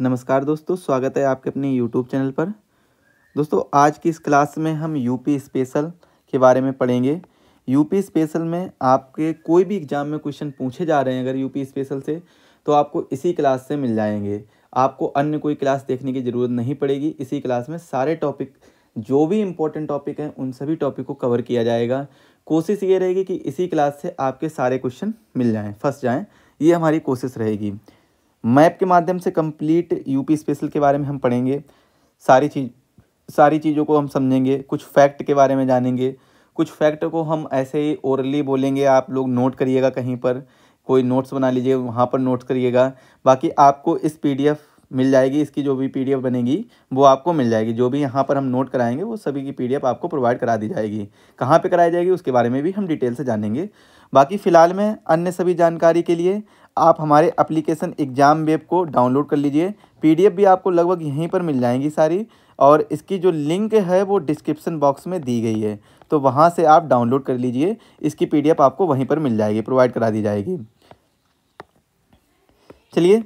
नमस्कार दोस्तों स्वागत है आपके अपने यूट्यूब चैनल पर दोस्तों आज की इस क्लास में हम यूपी स्पेशल के बारे में पढ़ेंगे यूपी स्पेशल में आपके कोई भी एग्ज़ाम में क्वेश्चन पूछे जा रहे हैं अगर यूपी स्पेशल से तो आपको इसी क्लास से मिल जाएंगे आपको अन्य कोई क्लास देखने की ज़रूरत नहीं पड़ेगी इसी क्लास में सारे टॉपिक जो भी इम्पोर्टेंट टॉपिक हैं उन सभी टॉपिक को कवर किया जाएगा कोशिश ये रहेगी कि इसी क्लास से आपके सारे क्वेश्चन मिल जाएँ फंस जाएँ ये हमारी कोशिश रहेगी मैप के माध्यम से कंप्लीट यूपी स्पेशल के बारे में हम पढ़ेंगे सारी चीज सारी चीज़ों को हम समझेंगे कुछ फैक्ट के बारे में जानेंगे कुछ फैक्ट को हम ऐसे ही ओरली बोलेंगे आप लोग नोट करिएगा कहीं पर कोई नोट्स बना लीजिए वहाँ पर नोट्स करिएगा बाकी आपको इस पीडीएफ मिल जाएगी इसकी जो भी पीडीएफ बनेगी वो आपको मिल जाएगी जो भी यहाँ पर हम नोट कराएंगे वो सभी की पीडीएफ आपको प्रोवाइड करा दी जाएगी कहाँ पे कराई जाएगी उसके बारे में भी हम डिटेल से जानेंगे बाकी फ़िलहाल में अन्य सभी जानकारी के लिए आप हमारे एप्लीकेशन एग्ज़ाम वेब को डाउनलोड कर लीजिए पीडीएफ भी आपको लगभग यहीं पर मिल जाएंगी सारी और इसकी जो लिंक है वो डिस्क्रिप्शन बॉक्स में दी गई है तो वहाँ से आप डाउनलोड कर लीजिए इसकी पी आपको वहीं पर मिल जाएगी प्रोवाइड करा दी जाएगी चलिए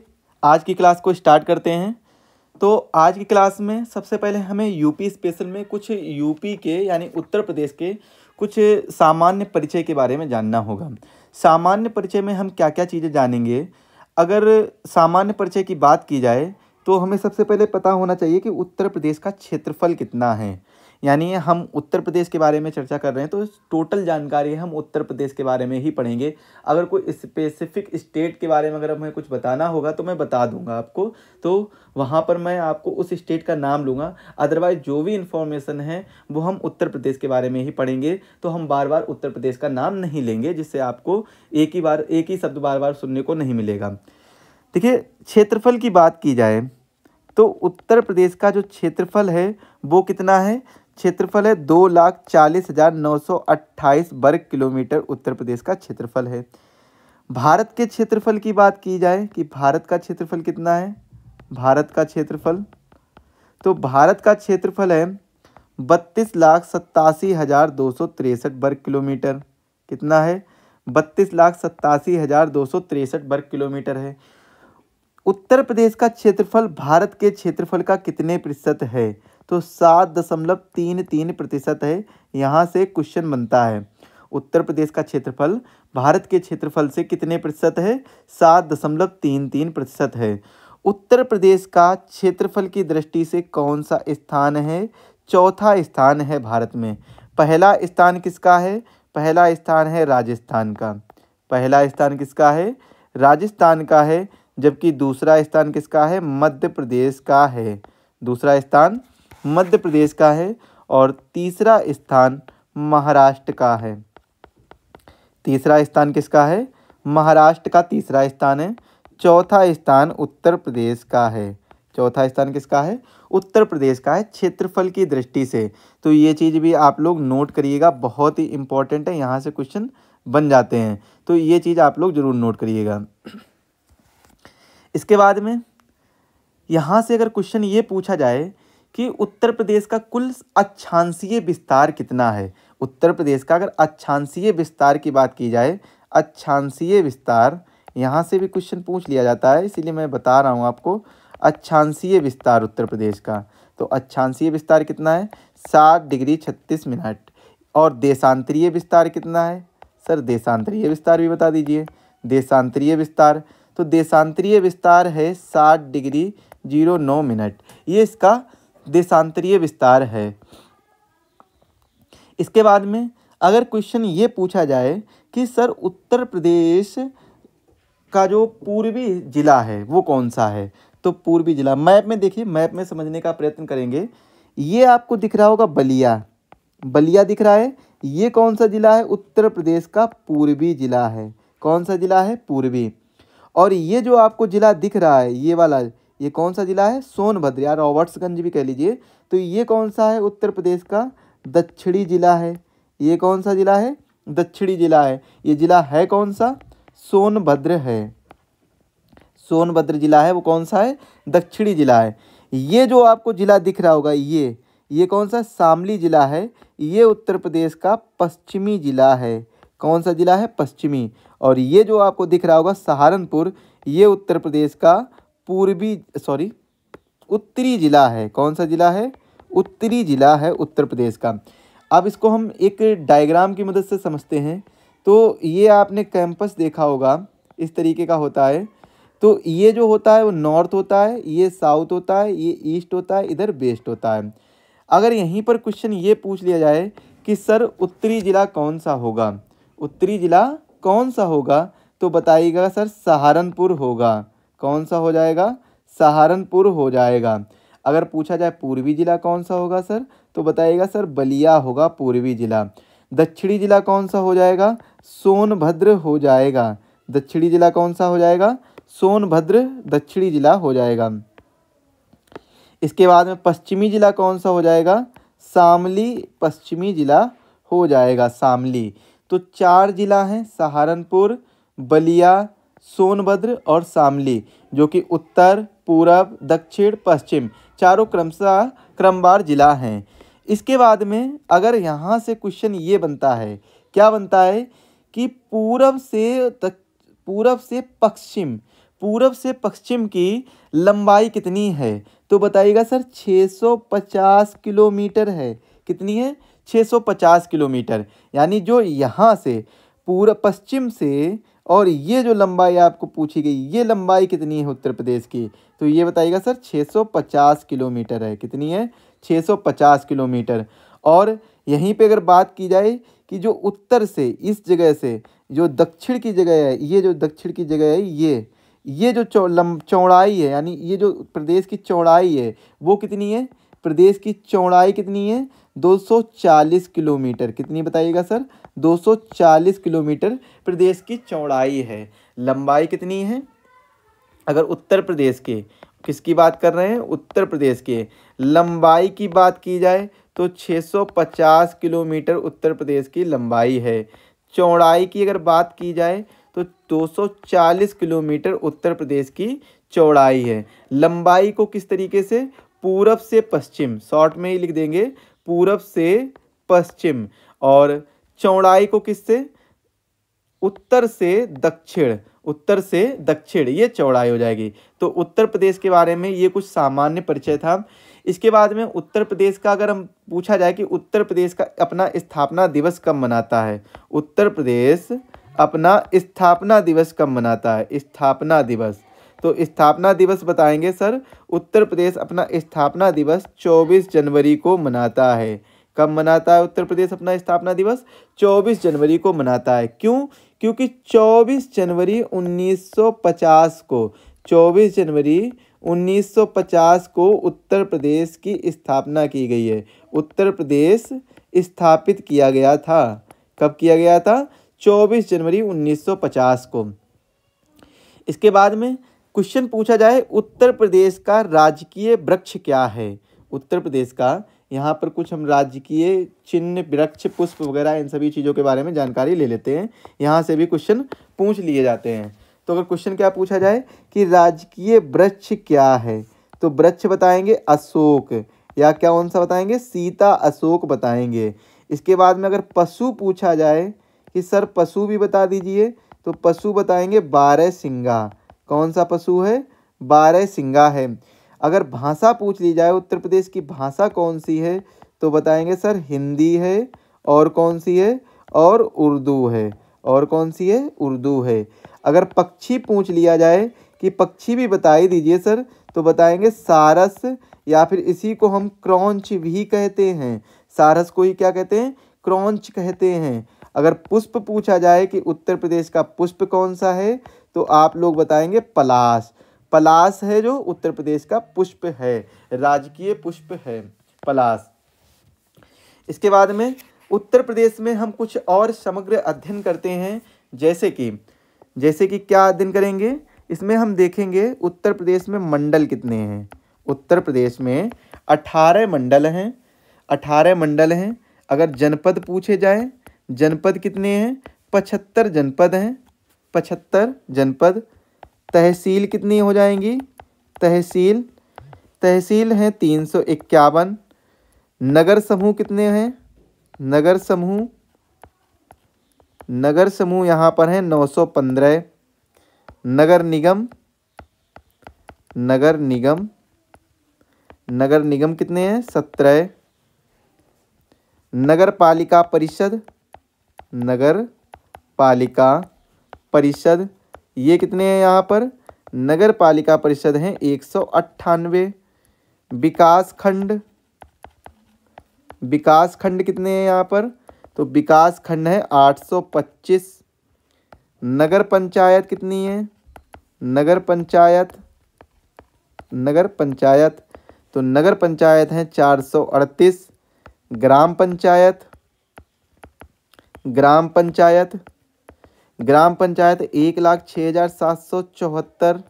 आज की क्लास को स्टार्ट करते हैं तो आज की क्लास में सबसे पहले हमें यूपी स्पेशल में कुछ यूपी के यानी उत्तर प्रदेश के कुछ सामान्य परिचय के बारे में जानना होगा सामान्य परिचय में हम क्या क्या चीज़ें जानेंगे अगर सामान्य परिचय की बात की जाए तो हमें सबसे पहले पता होना चाहिए कि उत्तर प्रदेश का क्षेत्रफल कितना है यानी हम उत्तर प्रदेश के बारे में चर्चा कर रहे हैं तो टोटल जानकारी हम उत्तर प्रदेश के बारे में ही पढ़ेंगे अगर कोई स्पेसिफिक स्टेट के बारे में अगर हमें कुछ बताना होगा तो मैं बता दूंगा आपको तो वहाँ पर मैं आपको उस स्टेट का नाम लूँगा अदरवाइज जो भी इन्फॉर्मेशन है वो हम उत्तर प्रदेश के बारे में ही पढ़ेंगे तो हम बार बार उत्तर प्रदेश का नाम नहीं लेंगे जिससे आपको एक ही बार एक ही शब्द बार बार सुनने को नहीं मिलेगा देखिए क्षेत्रफल की बात की जाए तो उत्तर प्रदेश का जो क्षेत्रफल है वो कितना है क्षेत्रफल है दो लाख चालीस हज़ार नौ सौ अट्ठाईस वर्ग किलोमीटर उत्तर प्रदेश का क्षेत्रफल है भारत के क्षेत्रफल की बात की जाए कि भारत का क्षेत्रफल कितना है भारत का क्षेत्रफल तो भारत का क्षेत्रफल है बत्तीस लाख सत्तासी हज़ार दो सौ तिरसठ वर्ग किलोमीटर कितना है बत्तीस लाख सत्तासी हज़ार दो सौ तिरसठ वर्ग किलोमीटर है उत्तर प्रदेश का क्षेत्रफल भारत के क्षेत्रफल का कितने प्रतिशत है तो सात दशमलव तीन तीन प्रतिशत है यहाँ से क्वेश्चन बनता है उत्तर प्रदेश का क्षेत्रफल भारत के क्षेत्रफल से कितने प्रतिशत है सात दशमलव तीन तीन प्रतिशत है उत्तर प्रदेश का क्षेत्रफल की दृष्टि से कौन सा स्थान है चौथा स्थान है भारत में पहला स्थान किसका है पहला स्थान है राजस्थान का पहला स्थान किसका है राजस्थान का है जबकि दूसरा स्थान किसका है मध्य प्रदेश का है दूसरा स्थान मध्य प्रदेश का है और तीसरा स्थान महाराष्ट्र का है तीसरा स्थान किसका है महाराष्ट्र का तीसरा स्थान है चौथा स्थान उत्तर प्रदेश का है चौथा स्थान किसका है उत्तर प्रदेश का है क्षेत्रफल की दृष्टि से तो ये चीज़ भी आप लोग नोट करिएगा बहुत ही इंपॉर्टेंट है यहाँ से क्वेश्चन बन जाते हैं तो ये चीज़ आप लोग ज़रूर नोट करिएगा इसके बाद में यहाँ से अगर क्वेश्चन ये पूछा जाए कि उत्तर प्रदेश का कुल अच्छांशीय विस्तार कितना है उत्तर प्रदेश का अगर अच्छांशीय विस्तार की बात की जाए अच्छांशीय विस्तार यहाँ से भी क्वेश्चन पूछ लिया जाता है इसीलिए मैं बता रहा हूँ आपको अच्छांशीय विस्तार उत्तर प्रदेश का तो अच्छांशीय विस्तार कितना है सात डिग्री छत्तीस मिनट और देशांतरीय विस्तार कितना है सर देशांतरीय विस्तार भी बता दीजिए देशांतरीय विस्तार तो देशांतरीय विस्तार है सात डिग्री जीरो नौ मिनट ये इसका देशांतरीय विस्तार है इसके बाद में अगर क्वेश्चन ये पूछा जाए कि सर उत्तर प्रदेश का जो पूर्वी ज़िला है वो कौन सा है तो पूर्वी ज़िला मैप में देखिए मैप में समझने का प्रयत्न करेंगे ये आपको दिख रहा होगा बलिया बलिया दिख रहा है ये कौन सा ज़िला है उत्तर प्रदेश का पूर्वी ज़िला है कौन सा ज़िला है पूर्वी और ये जो आपको ज़िला दिख रहा है ये वाला ये कौन सा ज़िला है सोनभद्र या रॉबर्ट्सगंज भी कह लीजिए तो ये कौन सा है उत्तर प्रदेश का दक्षिणी जिला है ये कौन सा ज़िला है दक्षिणी जिला है ये ज़िला है कौन सा सोनभद्र है सोनभद्र जिला है वो कौन सा है दक्षिणी जिला है ये जो आपको ज़िला दिख रहा होगा ये ये कौन सा शामली ज़िला है ये उत्तर प्रदेश का पश्चिमी ज़िला है कौन सा ज़िला है पश्चिमी और ये जो आपको दिख रहा होगा सहारनपुर ये उत्तर प्रदेश का पूर्वी सॉरी उत्तरी ज़िला है कौन सा ज़िला है उत्तरी ज़िला है उत्तर प्रदेश का अब इसको हम एक डायग्राम की मदद से समझते हैं तो ये आपने कैंपस देखा होगा इस तरीके का होता है तो ये जो होता है वो नॉर्थ होता है ये साउथ होता है ये ईस्ट होता है इधर वेस्ट होता है अगर यहीं पर क्वेश्चन ये पूछ लिया जाए कि सर उत्तरी ज़िला कौन सा होगा उत्तरी ज़िला कौन सा होगा तो बताइएगा सर सहारनपुर होगा कौन सा हो जाएगा सहारनपुर हो जाएगा अगर पूछा जाए पूर्वी ज़िला कौन सा होगा सर तो बताइएगा सर बलिया होगा पूर्वी ज़िला दक्षिणी ज़िला कौन सा हो जाएगा सोनभद्र हो जाएगा दक्षिणी ज़िला कौन सा हो जाएगा सोनभद्र दक्षिणी ज़िला हो जाएगा इसके बाद में पश्चिमी ज़िला कौन सा हो जाएगा शामली पश्चिमी ज़िला हो जाएगा शामली तो चार ज़िला हैं सहारनपुर बलिया सोनभद्र और शामली जो कि उत्तर पूरब दक्षिण पश्चिम चारों क्रमशः क्रमवार जिला हैं इसके बाद में अगर यहाँ से क्वेश्चन ये बनता है क्या बनता है कि पूरब से तक पूरब से पश्चिम पूरब से पश्चिम की लंबाई कितनी है तो बताइएगा सर 650 किलोमीटर है कितनी है 650 किलोमीटर यानी जो यहाँ से पूरब पश्चिम से और ये जो लंबाई आपको पूछी गई ये लंबाई कितनी है उत्तर प्रदेश की तो ये बताइएगा सर 650 किलोमीटर है कितनी है 650 किलोमीटर और यहीं पे अगर बात की जाए कि जो उत्तर से इस जगह से जो दक्षिण की जगह है ये जो दक्षिण की जगह है ये ये जो चौड़ाई है यानी ये जो प्रदेश की चौड़ाई है वो कितनी है प्रदेश की चौड़ाई कितनी है 240 किलोमीटर कितनी बताइएगा सर 240 किलोमीटर प्रदेश की चौड़ाई है लंबाई कितनी है अगर उत्तर प्रदेश के किसकी बात कर रहे हैं उत्तर प्रदेश के लंबाई की बात की जाए तो 650 किलोमीटर उत्तर प्रदेश की लंबाई है चौड़ाई की अगर बात की जाए तो 240 किलोमीटर उत्तर प्रदेश की चौड़ाई है लंबाई को किस तरीके से पूरब से पश्चिम शॉर्ट में ही लिख देंगे पूरब से पश्चिम और चौड़ाई को किससे उत्तर से दक्षिण उत्तर से दक्षिण ये चौड़ाई हो जाएगी तो उत्तर प्रदेश के बारे में ये कुछ सामान्य परिचय था इसके बाद में उत्तर प्रदेश का अगर हम पूछा जाए कि उत्तर प्रदेश का अपना स्थापना दिवस कब मनाता है उत्तर प्रदेश अपना स्थापना दिवस कब मनाता है स्थापना दिवस तो स्थापना दिवस बताएंगे सर उत्तर प्रदेश अपना स्थापना दिवस चौबीस जनवरी को मनाता है कब मनाता है उत्तर प्रदेश अपना स्थापना दिवस 24 जनवरी को मनाता है क्यों क्योंकि 24 जनवरी 1950 को 24 जनवरी 1950 को उत्तर प्रदेश की स्थापना की गई है उत्तर प्रदेश स्थापित किया गया था कब किया गया था 24 जनवरी 1950 को इसके बाद में क्वेश्चन पूछा जाए उत्तर प्रदेश का राजकीय वृक्ष क्या है उत्तर प्रदेश का यहाँ पर कुछ हम राजकीय चिन्ह वृक्ष पुष्प वगैरह इन सभी चीज़ों के बारे में जानकारी ले लेते हैं यहाँ से भी क्वेश्चन पूछ लिए जाते हैं तो अगर क्वेश्चन क्या पूछा जाए कि राजकीय वृक्ष क्या है तो वृक्ष बताएंगे अशोक या क्या कौन सा बताएंगे सीता अशोक बताएंगे इसके बाद में अगर पशु पूछा जाए कि सर पशु भी बता दीजिए तो पशु बताएंगे बारह सिंगा कौन सा पशु है बारह सिंगा है अगर भाषा पूछ ली जाए उत्तर प्रदेश की भाषा कौन सी है तो बताएंगे सर हिंदी है और कौन सी है और उर्दू है और कौन सी है उर्दू है अगर पक्षी पूछ लिया जाए कि पक्षी भी बता दीजिए सर तो बताएंगे सारस या फिर इसी को हम क्रॉन्च भी कहते हैं सारस को ही क्या कहते हैं क्रॉन्च कहते हैं अगर पुष्प पूछा जाए कि उत्तर प्रदेश का पुष्प कौन सा है तो आप लोग बताएंगे पलाश पलास है जो उत्तर प्रदेश का पुष्प है राजकीय पुष्प है पलास इसके बाद में उत्तर प्रदेश में हम कुछ और समग्र अध्ययन करते हैं जैसे कि जैसे कि क्या अध्ययन करेंगे इसमें हम देखेंगे उत्तर प्रदेश में मंडल कितने हैं उत्तर प्रदेश में अठारह मंडल हैं अठारह मंडल हैं अगर जनपद पूछे जाए जनपद कितने हैं पचहत्तर जनपद हैं पचहत्तर जनपद तहसील कितनी हो जाएंगी तहसील तहसील हैं तीन सौ इक्यावन नगर समूह कितने हैं नगर समूह नगर समूह यहाँ पर हैं नौ सौ पंद्रह नगर निगम नगर निगम नगर निगम कितने हैं सत्रह नगर पालिका परिषद नगर पालिका परिषद ये कितने हैं यहाँ पर नगर पालिका परिषद हैं एक सौ अट्ठानवे विकास खंड विकास खंड कितने हैं यहाँ पर तो विकास खंड है आठ सौ पच्चीस नगर पंचायत कितनी है नगर पंचायत नगर पंचायत तो नगर पंचायत हैं अड़तीस ग्राम पंचायत ग्राम पंचायत ग्राम पंचायत एक लाख छः हज़ार सात सौ चौहत्तर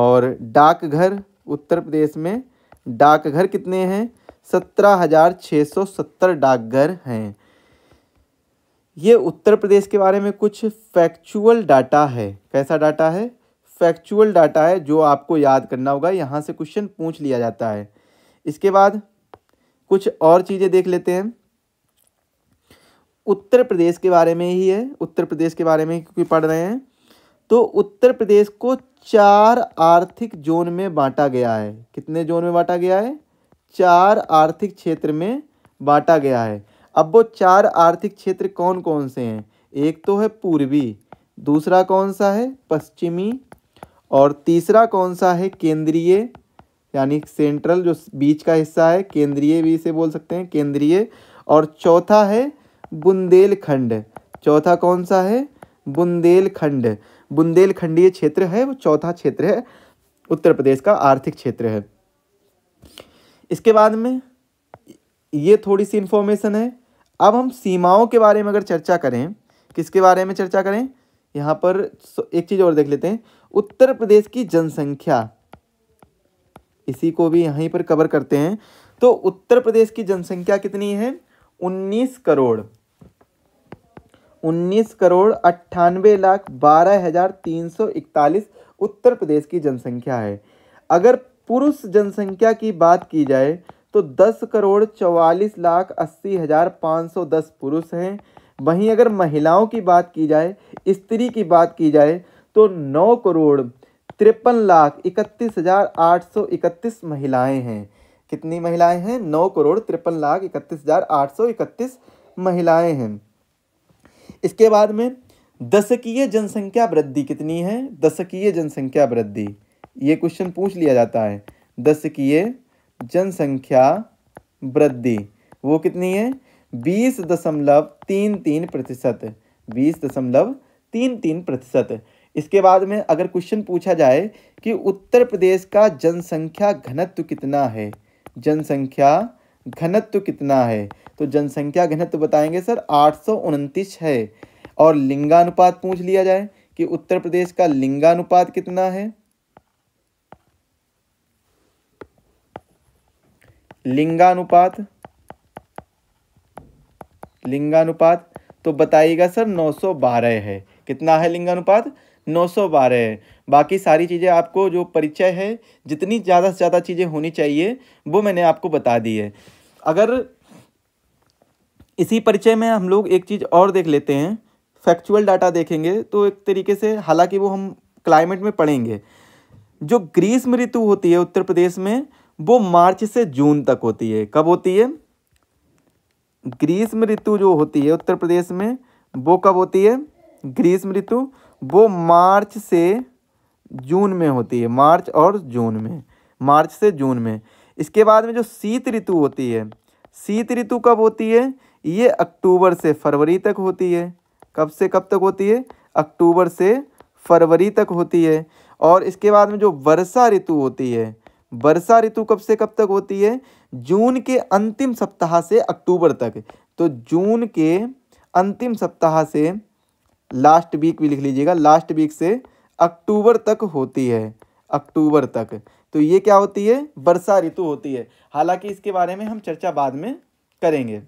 और डाकघर उत्तर प्रदेश में डाकघर कितने हैं सत्रह हज़ार छः सौ सत्तर डाकघर हैं ये उत्तर प्रदेश के बारे में कुछ फैक्चुअल डाटा है कैसा डाटा है फैक्चुअल डाटा है जो आपको याद करना होगा यहाँ से क्वेश्चन पूछ लिया जाता है इसके बाद कुछ और चीज़ें देख लेते हैं उत्तर प्रदेश के बारे में ही है उत्तर प्रदेश के बारे में क्योंकि पढ़ रहे हैं तो उत्तर प्रदेश को चार आर्थिक जोन में बांटा गया है कितने जोन में बांटा गया है चार आर्थिक क्षेत्र में बांटा गया है अब वो चार आर्थिक क्षेत्र कौन कौन से हैं एक तो है पूर्वी दूसरा कौन सा है पश्चिमी और तीसरा कौन सा है केंद्रीय यानी सेंट्रल जो बीच का हिस्सा है केंद्रीय भी इसे बोल सकते हैं केंद्रीय और चौथा है बुंदेलखंड चौथा कौन सा है बुंदेलखंड बुंदेलखंडीय क्षेत्र है वो चौथा क्षेत्र है उत्तर प्रदेश का आर्थिक क्षेत्र है इसके बाद में ये थोड़ी सी इन्फॉर्मेशन है अब हम सीमाओं के बारे में अगर चर्चा करें किसके बारे में चर्चा करें यहाँ पर एक चीज़ और देख लेते हैं उत्तर प्रदेश की जनसंख्या इसी को भी यहीं पर कवर करते हैं तो उत्तर प्रदेश की जनसंख्या कितनी है उन्नीस करोड़ उन्नीस करोड़ अट्ठानवे लाख बारह हज़ार तीन सौ इकतालीस उत्तर प्रदेश की जनसंख्या है अगर पुरुष जनसंख्या की बात की जाए तो दस करोड़ चौवालीस लाख अस्सी हज़ार पाँच सौ दस पुरुष हैं वहीं अगर महिलाओं की बात की जाए स्त्री की बात की जाए तो नौ करोड़ तिरपन लाख इकतीस हज़ार आठ सौ इकतीस महिलाएँ हैं कितनी महिलाएं हैं नौ करोड़ तिरपन लाख इकतीस हज़ार आठ सौ इकतीस महिलाएं हैं इसके बाद में दशकीय जनसंख्या वृद्धि कितनी है दशकीय जनसंख्या वृद्धि ये क्वेश्चन पूछ लिया जाता है दशकीय जनसंख्या वृद्धि वो कितनी है बीस दशमलव तीन तीन प्रतिशत बीस दशमलव तीन तीन प्रतिशत इसके बाद में अगर क्वेश्चन पूछा जाए कि उत्तर प्रदेश का जनसंख्या घनत्व कितना है जनसंख्या घनत्व कितना है तो जनसंख्या घनत्व तो बताएंगे सर आठ है और लिंगानुपात पूछ लिया जाए कि उत्तर प्रदेश का लिंगानुपात कितना है लिंगानुपात लिंगानुपात तो बताइएगा सर 912 है कितना है लिंगानुपात 912 है बाकी सारी चीज़ें आपको जो परिचय है जितनी ज़्यादा से ज़्यादा चीज़ें होनी चाहिए वो मैंने आपको बता दी है अगर इसी परिचय में हम लोग एक चीज़ और देख लेते हैं फैक्चुअल डाटा देखेंगे तो एक तरीके से हालांकि वो हम क्लाइमेट में पढ़ेंगे जो ग्रीष्म ऋतु होती है उत्तर प्रदेश में वो मार्च से जून तक होती है कब होती है ग्रीष्म ऋतु जो होती है उत्तर प्रदेश में वो कब होती है ग्रीष्म ऋतु वो मार्च से जून में होती है मार्च और जून में मार्च से जून में इसके बाद में जो शीत ऋतु होती है शीत ऋतु कब होती है ये अक्टूबर से फरवरी तक होती है कब से कब तक होती है अक्टूबर से फरवरी तक होती है और इसके बाद में जो वर्षा ऋतु होती है वर्षा ऋतु कब से कब तक होती है जून के अंतिम सप्ताह से अक्टूबर तक तो जून के अंतिम सप्ताह से लास्ट वीक भी लिख लीजिएगा लास्ट वीक से अक्टूबर तक होती है अक्टूबर तक तो ये क्या होती है वर्षा ऋतु होती है हालांकि इसके बारे में हम चर्चा बाद में करेंगे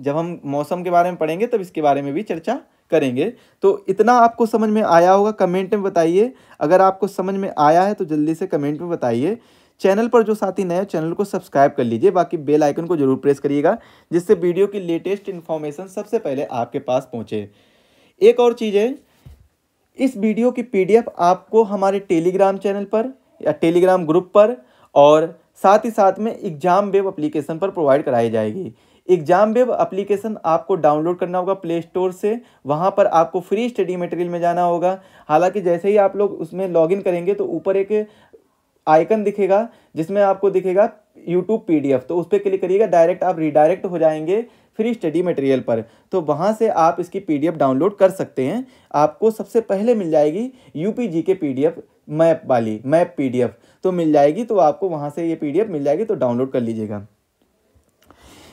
जब हम मौसम के बारे में पढ़ेंगे तब इसके बारे में भी चर्चा करेंगे तो इतना आपको समझ में आया होगा कमेंट में बताइए अगर आपको समझ में आया है तो जल्दी से कमेंट में बताइए चैनल पर जो साथी नए चैनल को सब्सक्राइब कर लीजिए बाकी बेल आइकन को जरूर प्रेस करिएगा जिससे वीडियो की लेटेस्ट इन्फॉर्मेशन सबसे पहले आपके पास पहुँचे एक और चीज़ है इस वीडियो की पीडीएफ आपको हमारे टेलीग्राम चैनल पर या टेलीग्राम ग्रुप पर और साथ ही साथ में एग्जाम वेब अप्लीकेशन पर प्रोवाइड कराई जाएगी एग्जाम वेब अप्लीकेशन आपको डाउनलोड करना होगा प्ले स्टोर से वहाँ पर आपको फ्री स्टडी मटेरियल में जाना होगा हालांकि जैसे ही आप लोग उसमें लॉगिन करेंगे तो ऊपर एक आइकन दिखेगा जिसमें आपको दिखेगा यूट्यूब पी तो उस पर क्लिक करिएगा डायरेक्ट आप रिडायरेक्ट हो जाएंगे फ्री स्टडी मटेरियल पर तो वहाँ से आप इसकी एफ़ डाउनलोड कर सकते हैं आपको सबसे पहले मिल जाएगी जी के एफ़ मैप वाली मैप एफ़ तो मिल जाएगी तो आपको वहाँ से ये एफ़ मिल जाएगी तो डाउनलोड कर लीजिएगा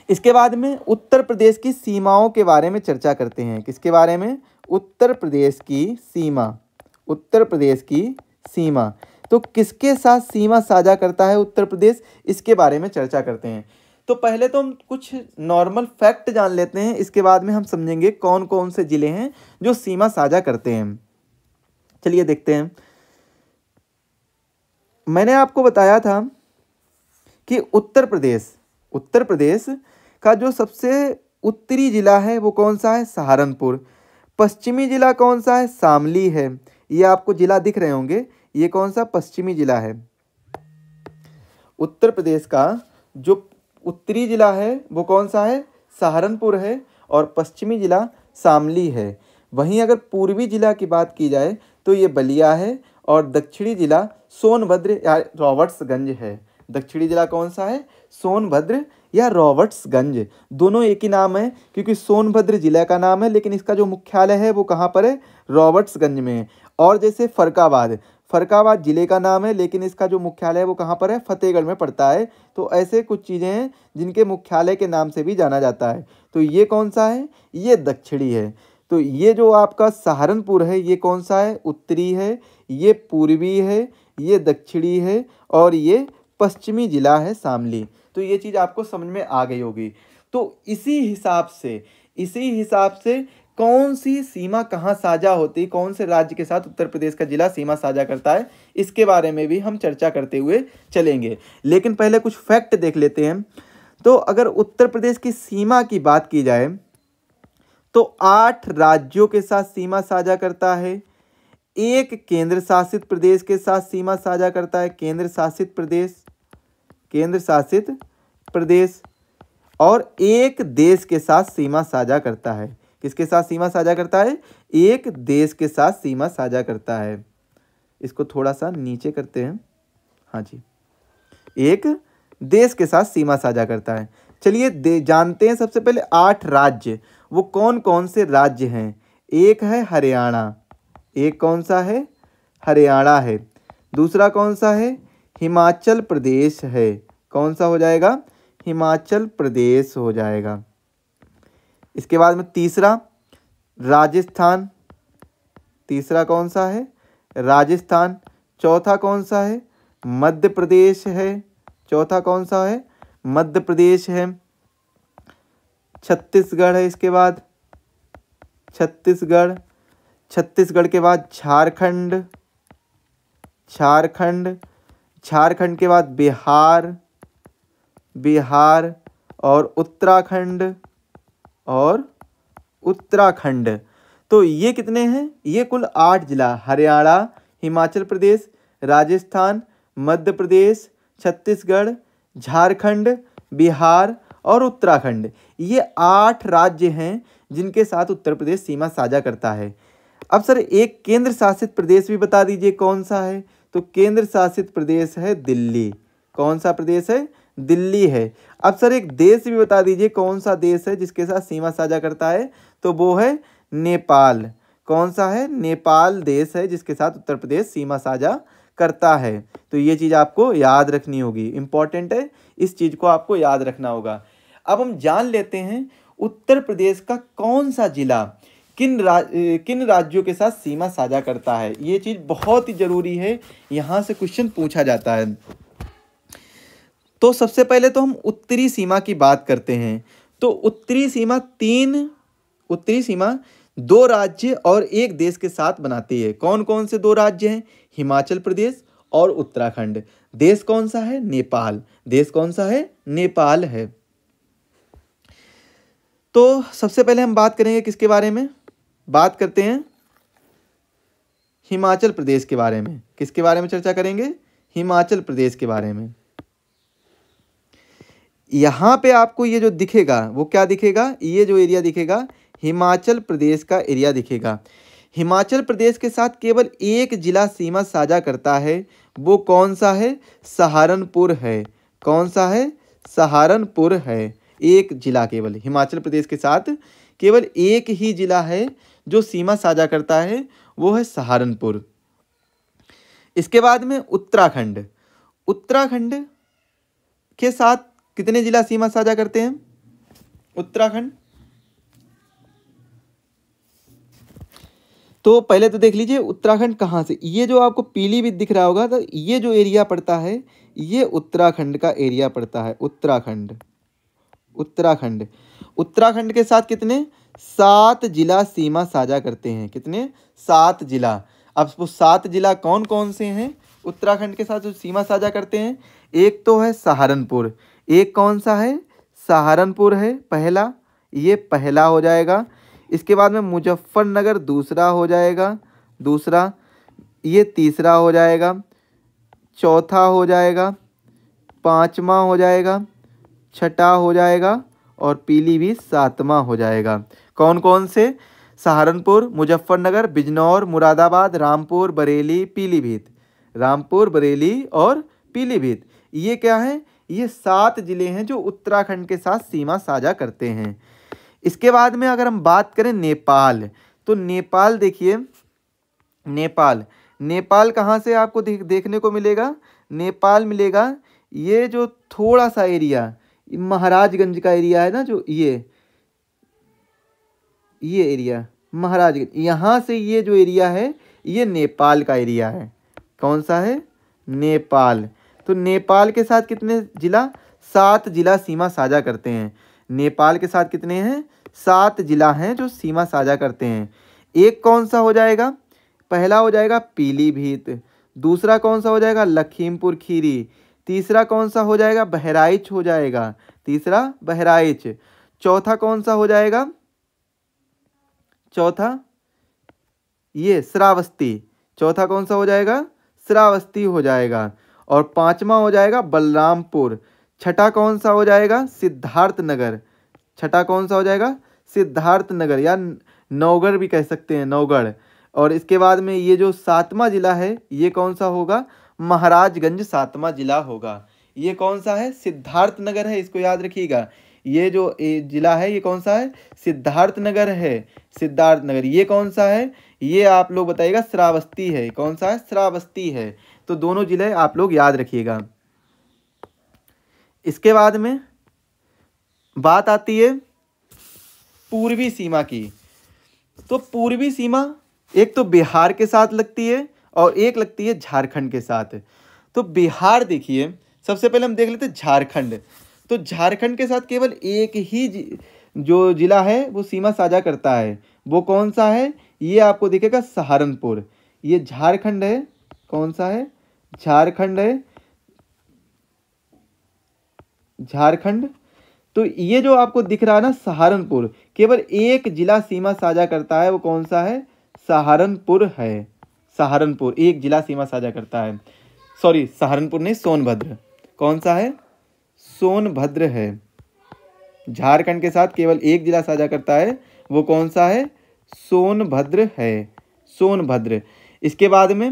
इसके बाद में उत्तर प्रदेश की सीमाओं के बारे में चर्चा करते हैं किसके बारे में उत्तर प्रदेश की सीमा उत्तर प्रदेश की सीमा तो किसके साथ सीमा साझा करता है उत्तर प्रदेश इसके बारे में चर्चा करते हैं तो पहले तो हम कुछ नॉर्मल फैक्ट जान लेते हैं इसके बाद में हम समझेंगे कौन कौन से ज़िले हैं जो सीमा साझा करते हैं चलिए देखते हैं मैंने आपको बताया था कि उत्तर प्रदेश उत्तर प्रदेश का जो सबसे उत्तरी ज़िला है वो कौन सा है सहारनपुर पश्चिमी ज़िला कौन सा है शामली है ये आपको ज़िला दिख रहे होंगे ये कौन सा पश्चिमी ज़िला है उत्तर प्रदेश का जो उत्तरी ज़िला है वो कौन सा है सहारनपुर है और पश्चिमी ज़िला शामली है वहीं अगर पूर्वी ज़िला की बात की जाए तो ये बलिया है और दक्षिणी ज़िला सोनभद्र या रॉबर्ट्सगंज है दक्षिणी ज़िला कौन सा है सोनभद्र या रॉबर्ट्सगंज दोनों एक ही नाम है क्योंकि सोनभद्र जिला का नाम है लेकिन इसका जो मुख्यालय है वो कहाँ पर है रॉबर्ट्सगंज में है और जैसे फरकाबाद फरकाबाद ज़िले का नाम है लेकिन इसका जो मुख्यालय है वो कहाँ पर है फतेहगढ़ में पड़ता है तो ऐसे कुछ चीज़ें हैं जिनके मुख्यालय के नाम से भी जाना जाता है तो ये कौन सा है ये दक्षिणी है तो ये जो आपका सहारनपुर है ये कौन सा है उत्तरी है ये पूर्वी है ये दक्षिणी है और ये पश्चिमी जिला है शामली तो ये चीज़ आपको समझ में आ गई होगी तो इसी हिसाब से इसी हिसाब से कौन सी सीमा कहाँ साझा होती कौन से राज्य के साथ उत्तर प्रदेश का जिला सीमा साझा करता है इसके बारे में भी हम चर्चा करते हुए चलेंगे लेकिन पहले कुछ फैक्ट देख लेते हैं तो अगर उत्तर प्रदेश की सीमा की बात की जाए तो आठ राज्यों के साथ सीमा साझा करता है एक केंद्र शासित प्रदेश के साथ सीमा साझा करता है केंद्र शासित प्रदेश केंद्र शासित प्रदेश और एक देश के साथ सीमा साझा करता है किसके साथ सीमा साझा करता है एक देश के साथ सीमा साझा करता है इसको थोड़ा सा नीचे करते हैं हाँ जी एक देश के साथ सीमा साझा करता है चलिए जानते हैं सबसे पहले आठ राज्य वो कौन कौन से राज्य हैं एक है हरियाणा एक कौन सा है हरियाणा है दूसरा कौन सा है हिमाचल प्रदेश है कौन सा हो जाएगा हिमाचल प्रदेश हो जाएगा इसके बाद में तीसरा राजस्थान तीसरा कौन सा है राजस्थान चौथा कौन सा है मध्य प्रदेश है चौथा कौन सा है मध्य प्रदेश है छत्तीसगढ़ है इसके बाद छत्तीसगढ़ छत्तीसगढ़ के बाद झारखंड झारखंड झारखंड के बाद बिहार बिहार और उत्तराखंड और उत्तराखंड तो ये कितने हैं ये कुल आठ जिला हरियाणा हिमाचल प्रदेश राजस्थान मध्य प्रदेश छत्तीसगढ़ झारखंड बिहार और उत्तराखंड ये आठ राज्य हैं जिनके साथ उत्तर प्रदेश सीमा साझा करता है अब सर एक केंद्र शासित प्रदेश भी बता दीजिए कौन सा है तो केंद्र शासित प्रदेश है दिल्ली कौन सा प्रदेश है दिल्ली है अब सर एक देश भी बता दीजिए कौन सा देश है जिसके साथ सीमा साझा करता है तो वो है नेपाल कौन सा है नेपाल देश है जिसके साथ उत्तर प्रदेश सीमा साझा करता है तो ये चीज़ आपको याद रखनी होगी इम्पॉर्टेंट है इस चीज़ को आपको याद रखना होगा अब हम जान लेते हैं उत्तर प्रदेश का कौन सा ज़िला किन राज किन राज्यों के साथ सीमा साझा करता है ये चीज़ बहुत ही ज़रूरी है यहाँ से क्वेश्चन पूछा जाता है तो सबसे पहले तो हम उत्तरी सीमा की बात करते हैं तो उत्तरी सीमा तीन उत्तरी सीमा दो राज्य और एक देश के साथ बनाती है कौन कौन से दो राज्य हैं हिमाचल प्रदेश और उत्तराखंड देश कौन सा है नेपाल देश कौन सा है नेपाल है तो सबसे पहले हम बात करेंगे किसके बारे में बात करते हैं हिमाचल प्रदेश के बारे में किसके बारे में चर्चा करेंगे हिमाचल प्रदेश के बारे में यहां पे आपको ये जो दिखेगा वो क्या दिखेगा ये जो एरिया दिखेगा हिमाचल प्रदेश का एरिया दिखेगा हिमाचल प्रदेश के साथ केवल एक जिला सीमा साझा करता है वो कौन सा है सहारनपुर है कौन सा है सहारनपुर है एक जिला केवल हिमाचल प्रदेश के साथ केवल एक ही जिला है जो सीमा साझा करता है वो है सहारनपुर इसके बाद में उत्तराखंड उत्तराखंड के साथ कितने जिला सीमा साझा करते हैं उत्तराखंड तो पहले तो देख लीजिए उत्तराखंड कहाँ से ये जो आपको पीली भी दिख रहा होगा तो ये जो एरिया पड़ता है ये उत्तराखंड का एरिया पड़ता है उत्तराखंड उत्तराखंड उत्तराखंड के साथ कितने सात जिला सीमा साझा करते हैं कितने सात जिला अब वो सात जिला कौन कौन से हैं उत्तराखंड के साथ जो सीमा साझा करते हैं एक तो है सहारनपुर एक कौन सा है सहारनपुर है पहला ये पहला हो जाएगा इसके बाद में मुजफ्फरनगर दूसरा हो जाएगा दूसरा ये तीसरा हो जाएगा चौथा हो जाएगा पाँचवा हो जाएगा छठा हो जाएगा और पीली भी सातवां हो जाएगा कौन कौन से सहारनपुर मुजफ्फरनगर बिजनौर मुरादाबाद रामपुर बरेली पीलीभीत रामपुर बरेली और पीलीभीत ये क्या है ये सात ज़िले हैं जो उत्तराखंड के साथ सीमा साझा करते हैं इसके बाद में अगर हम बात करें नेपाल तो नेपाल देखिए नेपाल नेपाल कहाँ से आपको देख देखने को मिलेगा नेपाल मिलेगा ये जो थोड़ा सा एरिया महाराजगंज का एरिया है ना जो ये ये एरिया महाराजगंज यहाँ से ये जो एरिया है ये नेपाल का एरिया है कौन सा है नेपाल तो नेपाल के साथ कितने जिला सात जिला सीमा साझा करते हैं नेपाल के साथ कितने हैं सात जिला हैं जो सीमा साझा करते हैं एक कौन सा हो जाएगा पहला हो जाएगा पीलीभीत दूसरा कौन सा हो जाएगा लखीमपुर खीरी तीसरा कौन सा हो जाएगा बहराइच हो जाएगा तीसरा बहराइच चौथा कौन सा हो जाएगा चौथा ये श्रावस्ती चौथा कौन सा हो जाएगा श्रावस्ती हो जाएगा और पांचवा हो जाएगा बलरामपुर छठा कौन सा हो जाएगा सिद्धार्थ नगर छठा कौन सा हो जाएगा सिद्धार्थ नगर या नौगढ़ भी कह सकते हैं नौगढ़ और इसके बाद में ये जो सातवां जिला है ये कौन सा होगा महाराजगंज सातवा जिला होगा ये कौन सा है सिद्धार्थ नगर है इसको याद रखिएगा ये जो जिला है ये कौन सा है सिद्धार्थ नगर है सिद्धार्थ नगर ये कौन सा है ये आप लोग बताइएगा श्रावस्ती है कौन सा है श्रावस्ती है तो दोनों जिले आप लोग याद रखिएगा इसके बाद में बात आती है पूर्वी सीमा की तो पूर्वी सीमा एक तो बिहार के साथ लगती है और एक लगती है झारखंड के साथ तो बिहार देखिए सबसे पहले हम देख लेते हैं झारखंड तो झारखंड के साथ केवल एक ही जो ज़िला है वो सीमा साझा करता है वो कौन सा है ये आपको दिखेगा सहारनपुर ये झारखंड है कौन सा है झारखंड है झारखंड तो ये जो आपको दिख रहा है ना सहारनपुर केवल एक जिला सीमा साझा करता है वो कौन सा है सहारनपुर है सहारनपुर एक जिला सीमा साझा करता है सॉरी सहारनपुर नहीं सोनभद्र कौन सा है सोनभद्र है झारखंड के साथ केवल एक जिला साझा करता है वो कौन सा है सोनभद्र है सोनभद्र इसके बाद में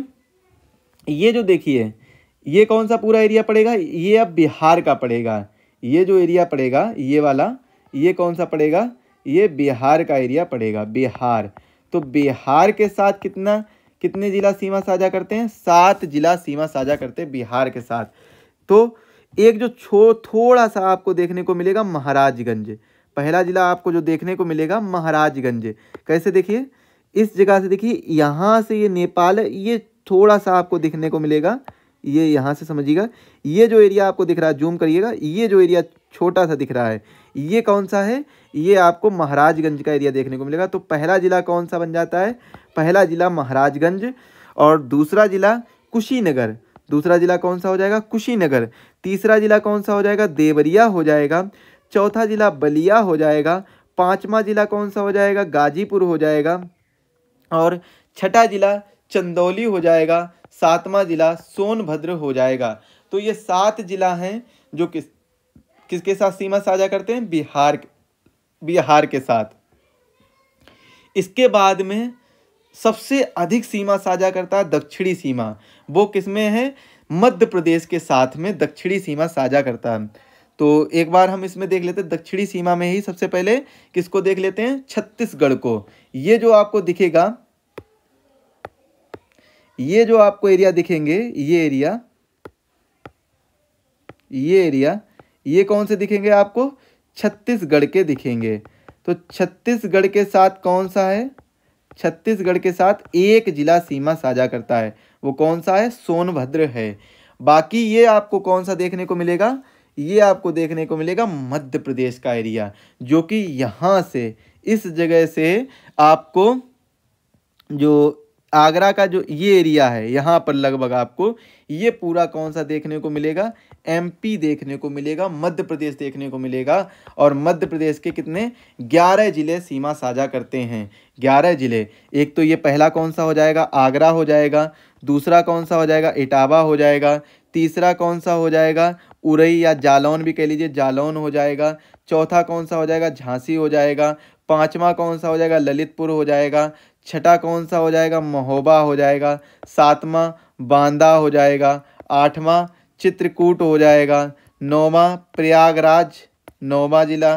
ये जो देखिए ये कौन सा पूरा एरिया पड़ेगा ये अब बिहार का पड़ेगा ये जो एरिया पड़ेगा ये वाला ये कौन सा पड़ेगा ये बिहार का एरिया पड़ेगा बिहार तो बिहार के साथ कितना कितने जिला सीमा साझा करते हैं सात जिला सीमा साझा करते हैं बिहार के साथ तो एक जो छो थोड़ा सा आपको देखने को मिलेगा महाराजगंज पहला जिला आपको जो देखने को मिलेगा महाराजगंज कैसे देखिए इस जगह से देखिए यहाँ से ये नेपाल ये थोड़ा सा आपको देखने को मिलेगा ये यहाँ से समझिएगा ये जो एरिया आपको दिख रहा है जूम करिएगा ये जो एरिया छोटा सा दिख रहा है ये कौन सा है ये आपको महाराजगंज का एरिया देखने को मिलेगा तो पहला ज़िला कौन सा बन जाता है पहला ज़िला महाराजगंज और दूसरा ज़िला कुशीनगर दूसरा ज़िला कौन सा हो जाएगा कुशीनगर तीसरा ज़िला कौन सा हो जाएगा देवरिया हो जाएगा चौथा ज़िला बलिया हो जाएगा पाँचवा ज़िला कौन सा हो जाएगा गाजीपुर हो जाएगा और छठा ज़िला चंदौली हो जाएगा सातवां ज़िला सोनभद्र हो जाएगा तो ये सात ज़िला हैं जो किस किसके साथ सीमा साझा करते हैं बिहार बिहार के साथ इसके बाद में सबसे अधिक सीमा साझा करता है दक्षिणी सीमा वो किसमें है मध्य प्रदेश के साथ में दक्षिणी सीमा साझा करता है तो एक बार हम इसमें देख लेते हैं दक्षिणी सीमा में ही सबसे पहले किसको देख लेते हैं छत्तीसगढ़ को ये जो आपको दिखेगा ये जो आपको एरिया दिखेंगे ये एरिया ये एरिया ये कौन से दिखेंगे आपको छत्तीसगढ़ के दिखेंगे तो छत्तीसगढ़ के साथ कौन सा है छत्तीसगढ़ के साथ एक जिला सीमा साझा करता है वो कौन सा है सोनभद्र है बाकी ये आपको कौन सा देखने को मिलेगा ये आपको देखने को मिलेगा मध्य प्रदेश का एरिया जो कि यहाँ से इस जगह से आपको जो आगरा का जो ये एरिया है यहाँ पर लगभग आपको ये पूरा कौन सा देखने को मिलेगा एमपी देखने को मिलेगा मध्य प्रदेश देखने को मिलेगा और मध्य प्रदेश के कितने ग्यारह ज़िले सीमा साझा करते हैं ग्यारह ज़िले एक तो ये पहला कौन सा हो जाएगा आगरा हो जाएगा दूसरा कौन सा हो जाएगा इटावा हो जाएगा तीसरा कौन सा हो जाएगा उरई या जालौन भी कह लीजिए जालौन हो जाएगा चौथा कौन सा हो जाएगा झांसी हो जाएगा पांचवा कौन सा हो जाएगा ललितपुर हो जाएगा छठा कौन सा हो जाएगा महोबा हो जाएगा सातवां बांदा हो जाएगा आठवां चित्रकूट हो जाएगा नौवा प्रयागराज नौवा जिला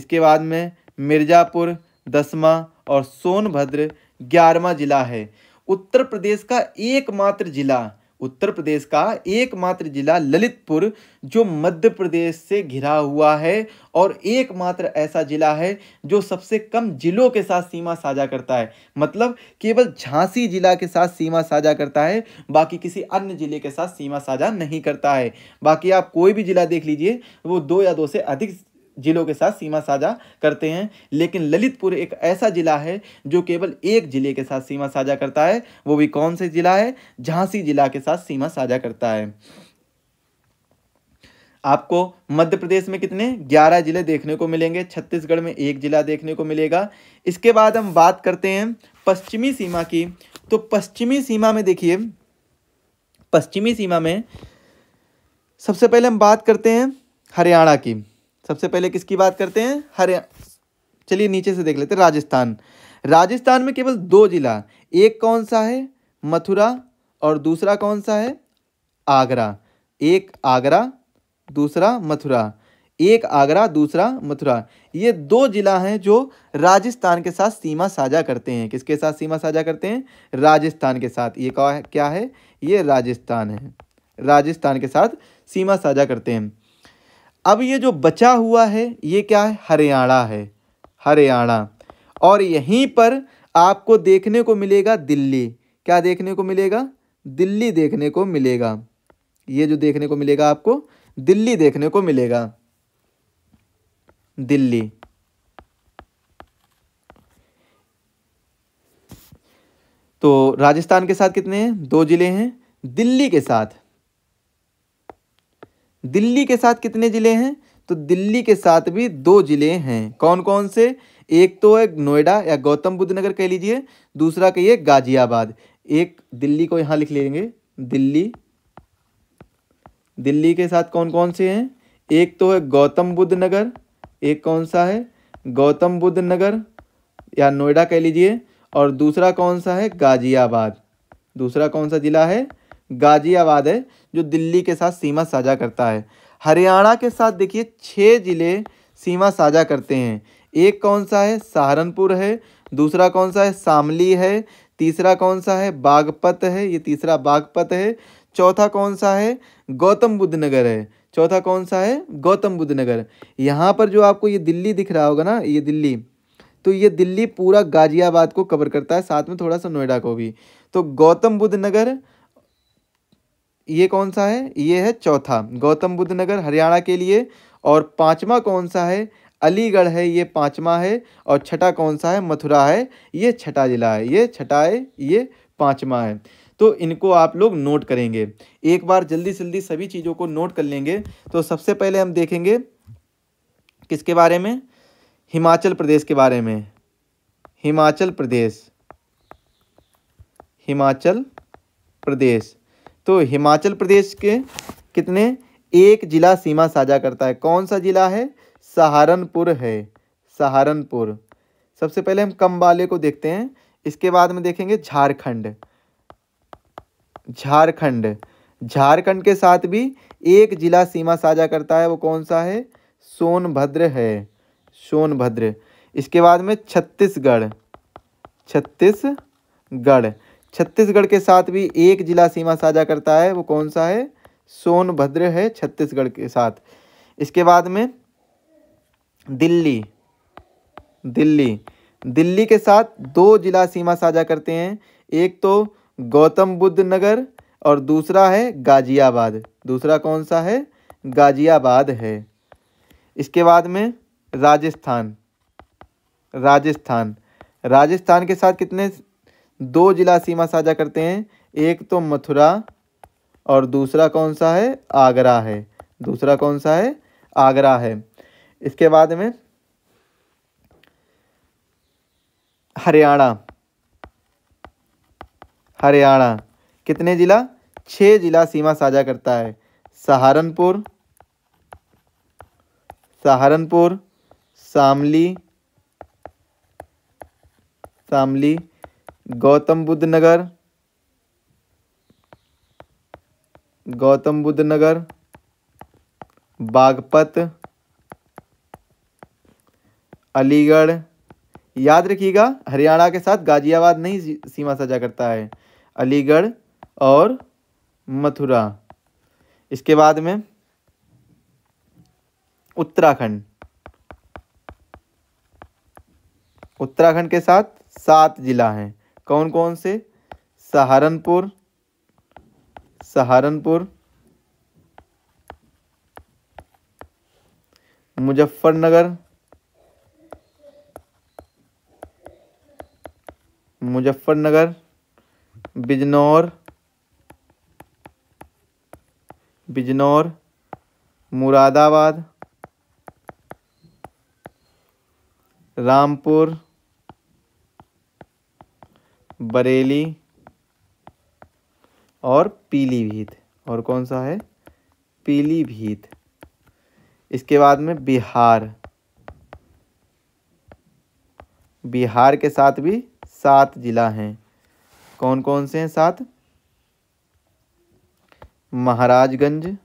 इसके बाद में मिर्ज़ापुर दसवा और सोनभद्र ग्यारहवा जिला है उत्तर प्रदेश का एकमात्र जिला उत्तर प्रदेश का एकमात्र जिला ललितपुर जो मध्य प्रदेश से घिरा हुआ है और एकमात्र ऐसा जिला है जो सबसे कम जिलों के साथ सीमा साझा करता है मतलब केवल झांसी जिला के साथ सीमा साझा करता है बाकी किसी अन्य जिले के साथ सीमा साझा नहीं करता है बाकी आप कोई भी जिला देख लीजिए वो दो या दो से अधिक जिलों के साथ सीमा साझा करते हैं लेकिन ललितपुर एक ऐसा जिला है जो केवल एक जिले के साथ सीमा साझा करता है वो भी कौन से जिला है झांसी जिला के साथ सीमा साझा करता है आपको मध्य प्रदेश में कितने 11 जिले देखने को मिलेंगे छत्तीसगढ़ में एक जिला देखने को मिलेगा इसके बाद हम बात करते हैं पश्चिमी सीमा की तो पश्चिमी सीमा में देखिए पश्चिमी सीमा में सबसे पहले हम बात करते हैं हरियाणा की सबसे पहले किसकी बात करते हैं हरियाणा चलिए नीचे से देख लेते हैं राजस्थान राजस्थान में केवल दो जिला एक कौन सा है मथुरा और दूसरा कौन सा है आगरा एक आगरा दूसरा मथुरा एक आगरा दूसरा मथुरा ये दो जिला हैं जो राजस्थान के साथ सीमा साझा करते हैं किसके साथ सीमा साझा करते हैं राजस्थान के साथ ये क्या है ये राजस्थान है राजस्थान के साथ सीमा साझा करते हैं अब ये जो बचा हुआ है ये क्या है हरियाणा है हरियाणा और यहीं पर आपको देखने को मिलेगा दिल्ली क्या देखने को मिलेगा दिल्ली देखने को मिलेगा ये जो देखने को मिलेगा आपको दिल्ली देखने को मिलेगा दिल्ली तो राजस्थान के साथ कितने हैं दो ज़िले हैं दिल्ली के साथ दिल्ली के साथ कितने ज़िले हैं तो दिल्ली के साथ भी दो ज़िले हैं कौन कौन से एक तो है नोएडा या गौतम बुद्ध नगर कह लीजिए दूसरा कहिए गाजियाबाद एक दिल्ली को यहाँ लिख लेंगे दिल्ली दिल्ली के साथ कौन कौन से हैं एक तो है गौतम बुद्ध नगर एक कौन सा है गौतम बुद्ध नगर या नोएडा कह लीजिए और दूसरा कौन सा है गाजियाबाद दूसरा कौन सा ज़िला है गाजियाबाद है जो दिल्ली के साथ सीमा साझा करता है हरियाणा के साथ देखिए छः ज़िले सीमा साझा करते हैं एक कौन सा है सहारनपुर है दूसरा कौन सा है शामली है तीसरा कौन सा है बागपत है ये तीसरा बागपत है चौथा कौन सा है गौतम बुद्ध नगर है चौथा कौन सा है गौतम बुद्ध नगर यहाँ पर जो आपको ये दिल्ली दिख रहा होगा ना ये दिल्ली तो ये दिल्ली पूरा गाजियाबाद को कवर करता है साथ में थोड़ा सा नोएडा को भी तो गौतम बुद्ध नगर ये कौन सा है ये है चौथा गौतम बुद्ध नगर हरियाणा के लिए और पाँचवा कौन सा है अलीगढ़ है ये पाँचवा है और छठा कौन सा है मथुरा है ये छठा जिला है ये छठा है ये पाँचवा है तो इनको आप लोग नोट करेंगे एक बार जल्दी से जल्दी सभी चीज़ों को नोट कर लेंगे तो सबसे पहले हम देखेंगे किसके बारे में हिमाचल प्रदेश के बारे में हिमाचल प्रदेश हिमाचल प्रदेश तो हिमाचल प्रदेश के कितने एक जिला सीमा साझा करता है कौन सा जिला है सहारनपुर है सहारनपुर सबसे पहले हम कम वाले को देखते हैं इसके बाद में देखेंगे झारखंड झारखंड झारखंड के साथ भी एक जिला सीमा साझा करता है वो कौन सा है सोनभद्र है सोनभद्र इसके बाद में छत्तीसगढ़ छत्तीसगढ़ छत्तीसगढ़ के साथ भी एक जिला सीमा साझा करता है वो कौन सा है सोनभद्र है छत्तीसगढ़ के साथ इसके बाद में दिल्ली दिल्ली दिल्ली के साथ दो जिला सीमा साझा करते हैं एक तो गौतम बुद्ध नगर और दूसरा है गाजियाबाद दूसरा कौन सा है गाजियाबाद है इसके बाद में राजस्थान राजस्थान राजस्थान के साथ कितने दो जिला सीमा साझा करते हैं एक तो मथुरा और दूसरा कौन सा है आगरा है दूसरा कौन सा है आगरा है इसके बाद में हरियाणा हरियाणा कितने ज़िला छः ज़िला सीमा साझा करता है सहारनपुर सहारनपुर शामली शामली गौतम बुद्ध नगर गौतम बुद्ध नगर बागपत अलीगढ़ याद रखिएगा हरियाणा के साथ गाजियाबाद नहीं सीमा साझा करता है अलीगढ़ और मथुरा इसके बाद में उत्तराखंड उत्तराखंड के साथ सात जिला हैं कौन कौन से सहारनपुर सहारनपुर मुजफ्फरनगर मुजफ्फरनगर बिजनौर बिजनौर मुरादाबाद रामपुर बरेली और पीलीभीत और कौन सा है पीलीभीत इसके बाद में बिहार बिहार के साथ भी सात जिला हैं कौन कौन से हैं सात महाराजगंज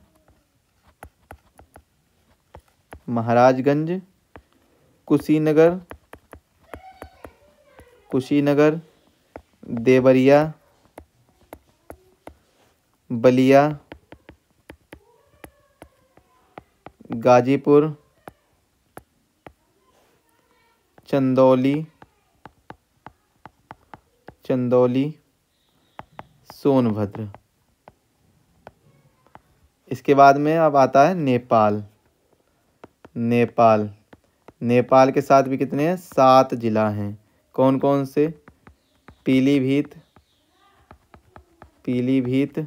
महाराजगंज कुशीनगर कुशीनगर देवरिया बलिया गाजीपुर चंदौली चंदौली सोनभद्र इसके बाद में अब आता है नेपाल नेपाल नेपाल के साथ भी कितने हैं सात ज़िला हैं कौन कौन से पीलीभीत पीलीभीत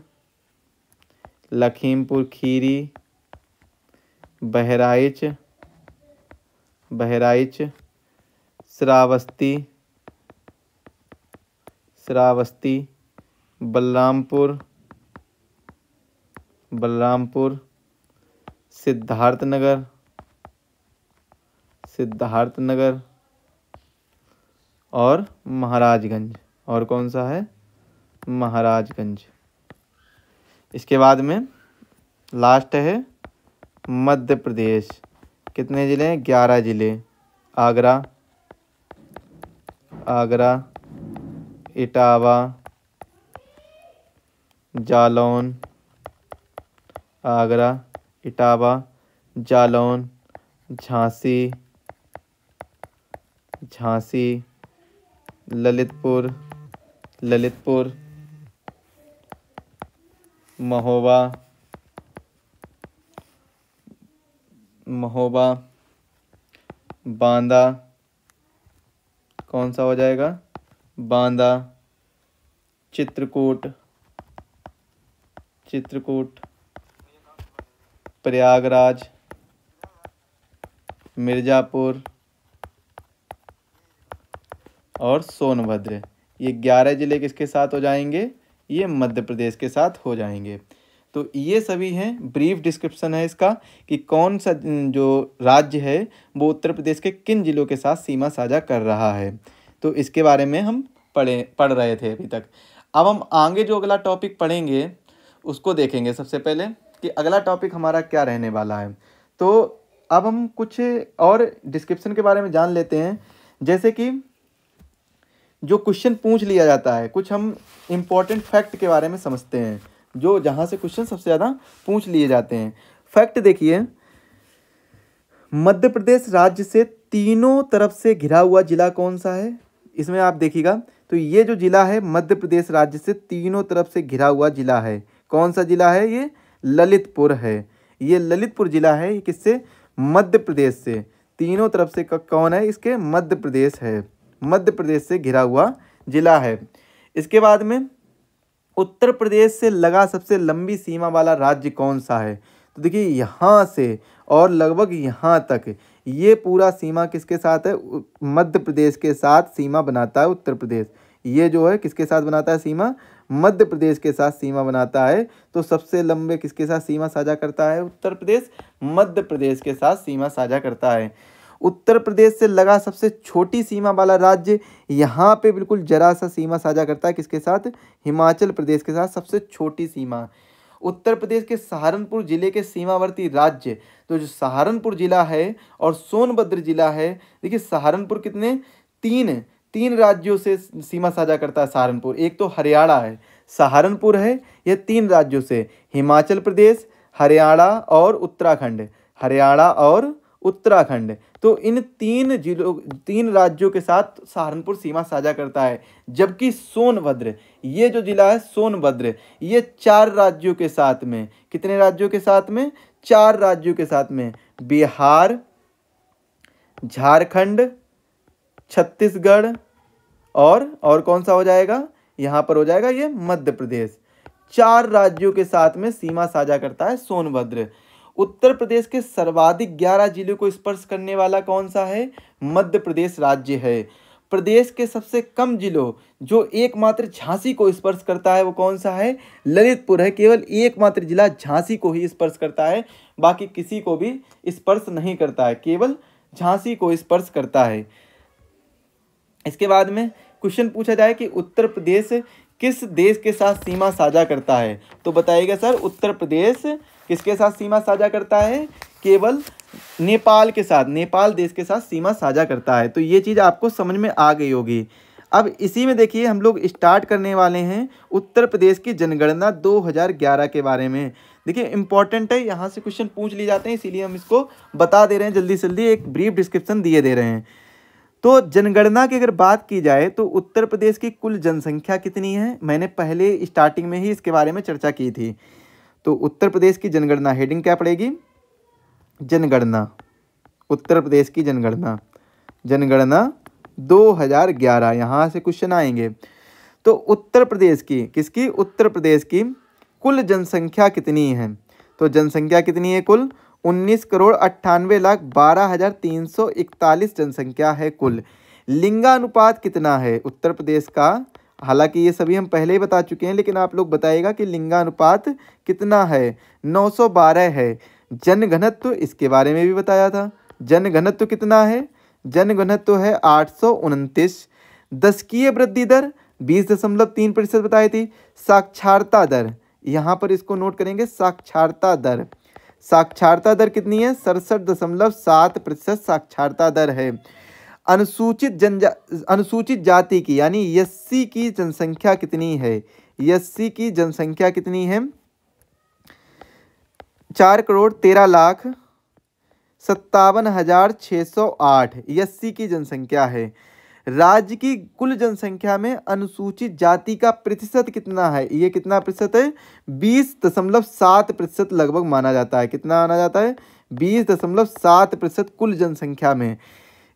लखीमपुर खीरी बहराइच बहराइच श्रावस्ती श्रावस्ती बलरामपुर बलरामपुर सिद्धार्थ नगर सिद्धार्थ नगर और महाराजगंज और कौन सा है महाराजगंज इसके बाद में लास्ट है मध्य प्रदेश कितने ज़िले हैं ग्यारह ज़िले आगरा आगरा इटावा जालौन आगरा इटावा जालौन झांसी झांसी ललितपुर ललितपुर महोबा महोबा बांदा कौन सा हो जाएगा बांदा चित्रकूट चित्रकूट प्रयागराज मिर्ज़ापुर और सोनभद्र ये ग्यारह ज़िले किसके साथ हो जाएंगे ये मध्य प्रदेश के साथ हो जाएंगे तो ये सभी हैं ब्रीफ डिस्क्रिप्शन है इसका कि कौन सा जो राज्य है वो उत्तर प्रदेश के किन जिलों के साथ सीमा साझा कर रहा है तो इसके बारे में हम पढ़े पढ़ रहे थे अभी तक अब हम आगे जो अगला टॉपिक पढ़ेंगे उसको देखेंगे सबसे पहले कि अगला टॉपिक हमारा क्या रहने वाला है तो अब हम कुछ और डिस्क्रिप्शन के बारे में जान लेते हैं जैसे कि जो क्वेश्चन पूछ लिया जाता है कुछ हम इम्पॉर्टेंट फैक्ट के बारे में समझते हैं जो जहाँ से क्वेश्चन सबसे ज़्यादा पूछ लिए जाते हैं फैक्ट देखिए मध्य प्रदेश राज्य से तीनों तरफ से घिरा हुआ जिला कौन सा है इसमें आप देखिएगा तो ये जो जिला है मध्य प्रदेश राज्य से तीनों तरफ से घिरा हुआ जिला है कौन सा जिला है ये ललितपुर है ये ललितपुर जिला है ये किससे मध्य प्रदेश से तीनों तरफ से कौन है इसके मध्य प्रदेश है मध्य प्रदेश से घिरा हुआ जिला है इसके बाद में उत्तर प्रदेश से लगा सबसे लंबी सीमा वाला राज्य कौन सा है तो देखिए यहाँ से और लगभग यहाँ तक ये पूरा सीमा किसके साथ है मध्य प्रदेश के साथ सीमा बनाता है उत्तर प्रदेश ये जो है किसके साथ बनाता है सीमा मध्य प्रदेश के साथ सीमा बनाता है तो सबसे लंबे किसके साथ सीमा साझा करता है उत्तर प्रदेश मध्य प्रदेश के साथ सीमा साझा करता है उत्तर प्रदेश से लगा सबसे छोटी सीमा वाला राज्य यहाँ पे बिल्कुल जरा सा सीमा साझा करता है किसके साथ हिमाचल प्रदेश के साथ सबसे छोटी सीमा उत्तर प्रदेश के सहारनपुर ज़िले के सीमावर्ती राज्य तो जो सहारनपुर ज़िला है और सोनभद्र ज़िला है देखिए सहारनपुर कितने तीन तीन राज्यों से सीमा साझा करता है सहारनपुर एक तो हरियाणा है सहारनपुर है यह तीन राज्यों से हिमाचल प्रदेश हरियाणा और उत्तराखंड हरियाणा और उत्तराखंड तो इन तीन जिलों तीन राज्यों के साथ सहारनपुर सीमा साझा करता है जबकि सोनभद्र ये जो जिला है सोनभद्र ये चार राज्यों के साथ में कितने राज्यों के साथ में चार राज्यों के साथ में बिहार झारखंड छत्तीसगढ़ और और कौन सा हो जाएगा यहाँ पर हो जाएगा ये मध्य प्रदेश चार राज्यों के साथ में सीमा साझा करता है सोनभद्र उत्तर प्रदेश के सर्वाधिक ग्यारह जिलों को स्पर्श करने वाला कौन सा है मध्य प्रदेश राज्य है प्रदेश के सबसे कम जिलों जो एकमात्र झांसी को स्पर्श करता है वो कौन सा है ललितपुर है केवल एकमात्र जिला झांसी को ही स्पर्श करता है बाकी किसी को भी स्पर्श नहीं करता है केवल झांसी को स्पर्श करता है इसके बाद में क्वेश्चन पूछा जाए कि उत्तर प्रदेश किस देश के साथ सीमा साझा करता है तो बताइएगा सर उत्तर प्रदेश किसके साथ सीमा साझा करता है केवल नेपाल के साथ नेपाल देश के साथ सीमा साझा करता है तो ये चीज़ आपको समझ में आ गई होगी अब इसी में देखिए हम लोग स्टार्ट करने वाले हैं उत्तर प्रदेश की जनगणना 2011 के बारे में देखिए इंपॉर्टेंट है यहाँ से क्वेश्चन पूछ लिए जाते हैं इसीलिए हम इसको बता दे रहे हैं जल्दी से जल्दी एक ब्रीफ डिस्क्रिप्शन दिए दे रहे हैं तो जनगणना की अगर बात की जाए तो उत्तर प्रदेश की कुल जनसंख्या कितनी है मैंने पहले स्टार्टिंग में ही इसके बारे में चर्चा की थी तो उत्तर प्रदेश की जनगणना हेडिंग क्या पड़ेगी जनगणना उत्तर प्रदेश की जनगणना जनगणना 2011 यहाँ से क्वेश्चन आएंगे तो उत्तर प्रदेश की किसकी उत्तर प्रदेश की कुल जनसंख्या कितनी है तो जनसंख्या कितनी है कुल 19 करोड़ अट्ठानवे लाख बारह हज़ार तीन सौ इकतालीस जनसंख्या है कुल लिंगानुपात कितना है उत्तर प्रदेश का हालांकि ये सभी हम पहले ही बता चुके हैं लेकिन आप लोग बताइएगा कि लिंगानुपात कितना है 912 है जन घनत्व इसके बारे में भी बताया था जन घनत्व कितना है जन घनत्व है आठ सौ उनतीस दशकीय वृद्धि दर बीस दशमलव तीन प्रतिशत बताई थी साक्षरता दर यहाँ पर इसको नोट करेंगे साक्षरता दर साक्षरता दर कितनी है सड़सठ दशमलव सात प्रतिशत साक्षरता दर है अनुसूचित जनजा अनुसूचित जाति की यानी एस की जनसंख्या कितनी है एस की जनसंख्या कितनी है चार करोड़ तेरह लाख सत्तावन हज़ार छः सौ आठ एस की जनसंख्या है राज्य की कुल जनसंख्या में अनुसूचित जाति का प्रतिशत कितना है ये कितना प्रतिशत है बीस दशमलव सात प्रतिशत लगभग माना जाता है कितना माना जाता है बीस दशमलव सात प्रतिशत कुल जनसंख्या में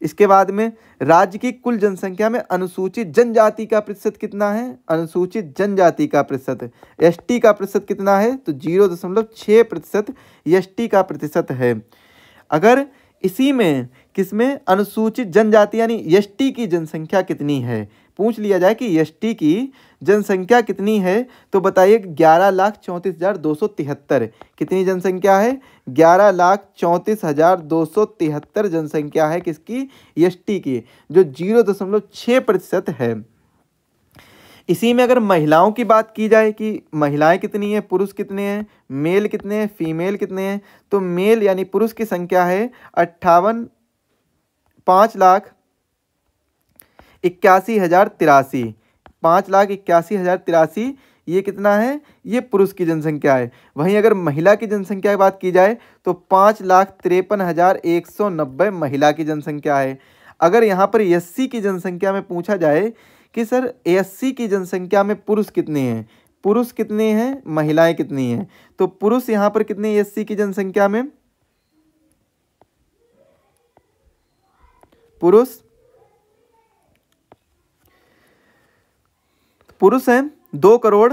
इसके बाद में राज्य की कुल जनसंख्या में अनुसूचित जनजाति का प्रतिशत कितना है अनुसूचित जनजाति का प्रतिशत एसटी का प्रतिशत कितना है तो जीरो दशमलव छः प्रतिशत एस का प्रतिशत है अगर इसी में किसमें अनुसूचित जनजाति यानी एसटी की जनसंख्या कितनी है पूछ लिया जाए कि एस की जनसंख्या कितनी है तो बताइए ग्यारह लाख चौंतीस हज़ार दो सौ तिहत्तर कितनी जनसंख्या है ग्यारह लाख चौंतीस हज़ार दो सौ तिहत्तर जनसंख्या है किसकी एस की जो जीरो दशमलव छः प्रतिशत है इसी में अगर महिलाओं की बात की जाए कि महिलाएं कितनी हैं पुरुष कितने हैं मेल कितने हैं फीमेल कितने हैं तो मेल यानी पुरुष की संख्या है अट्ठावन पाँच लाख इक्यासी हज़ार तिरासी पाँच लाख इक्यासी हज़ार तिरासी ये कितना है ये पुरुष की जनसंख्या है वहीं अगर महिला की जनसंख्या की बात की जाए तो पाँच लाख तिरपन हज़ार एक सौ नब्बे महिला की जनसंख्या है अगर यहाँ पर एस की जनसंख्या में पूछा जाए कि सर एस की जनसंख्या में पुरुष कितने हैं पुरुष कितने हैं महिलाएं कितनी हैं तो पुरुष यहाँ पर कितने एस की जनसंख्या में पुरुष पुरुष हैं दो करोड़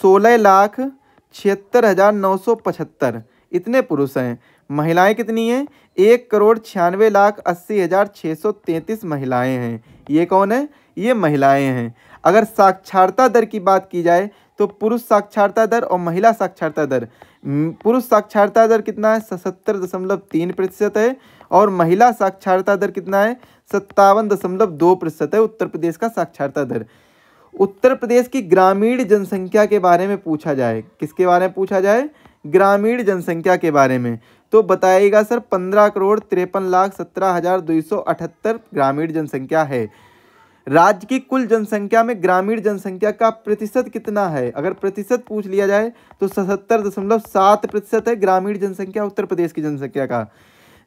सोलह लाख छिहत्तर हज़ार नौ सौ पचहत्तर इतने पुरुष हैं महिलाएं कितनी हैं एक करोड़ छियानवे लाख अस्सी हज़ार छः सौ तैंतीस महिलाएँ हैं ये कौन है ये महिलाएं हैं अगर साक्षरता दर की बात की जाए तो पुरुष साक्षरता दर और महिला साक्षरता दर पुरुष साक्षरता दर कितना है सतहत्तर दशमलव तीन प्रतिशत है और महिला साक्षरता दर कितना है सत्तावन दशमलव दो प्रतिशत है उत्तर प्रदेश का साक्षरता दर उत्तर प्रदेश की ग्रामीण जनसंख्या के बारे में पूछा जाए किसके बारे में पूछा जाए ग्रामीण जनसंख्या के बारे में तो बताइएगा सर पंद्रह करोड़ तिरपन लाख सत्रह हज़ार दो सौ अठहत्तर ग्रामीण जनसंख्या है राज्य की कुल जनसंख्या में ग्रामीण जनसंख्या का प्रतिशत कितना है अगर प्रतिशत पूछ लिया जाए तो सतहत्तर दशमलव सात प्रतिशत है ग्रामीण जनसंख्या उत्तर प्रदेश की जनसंख्या का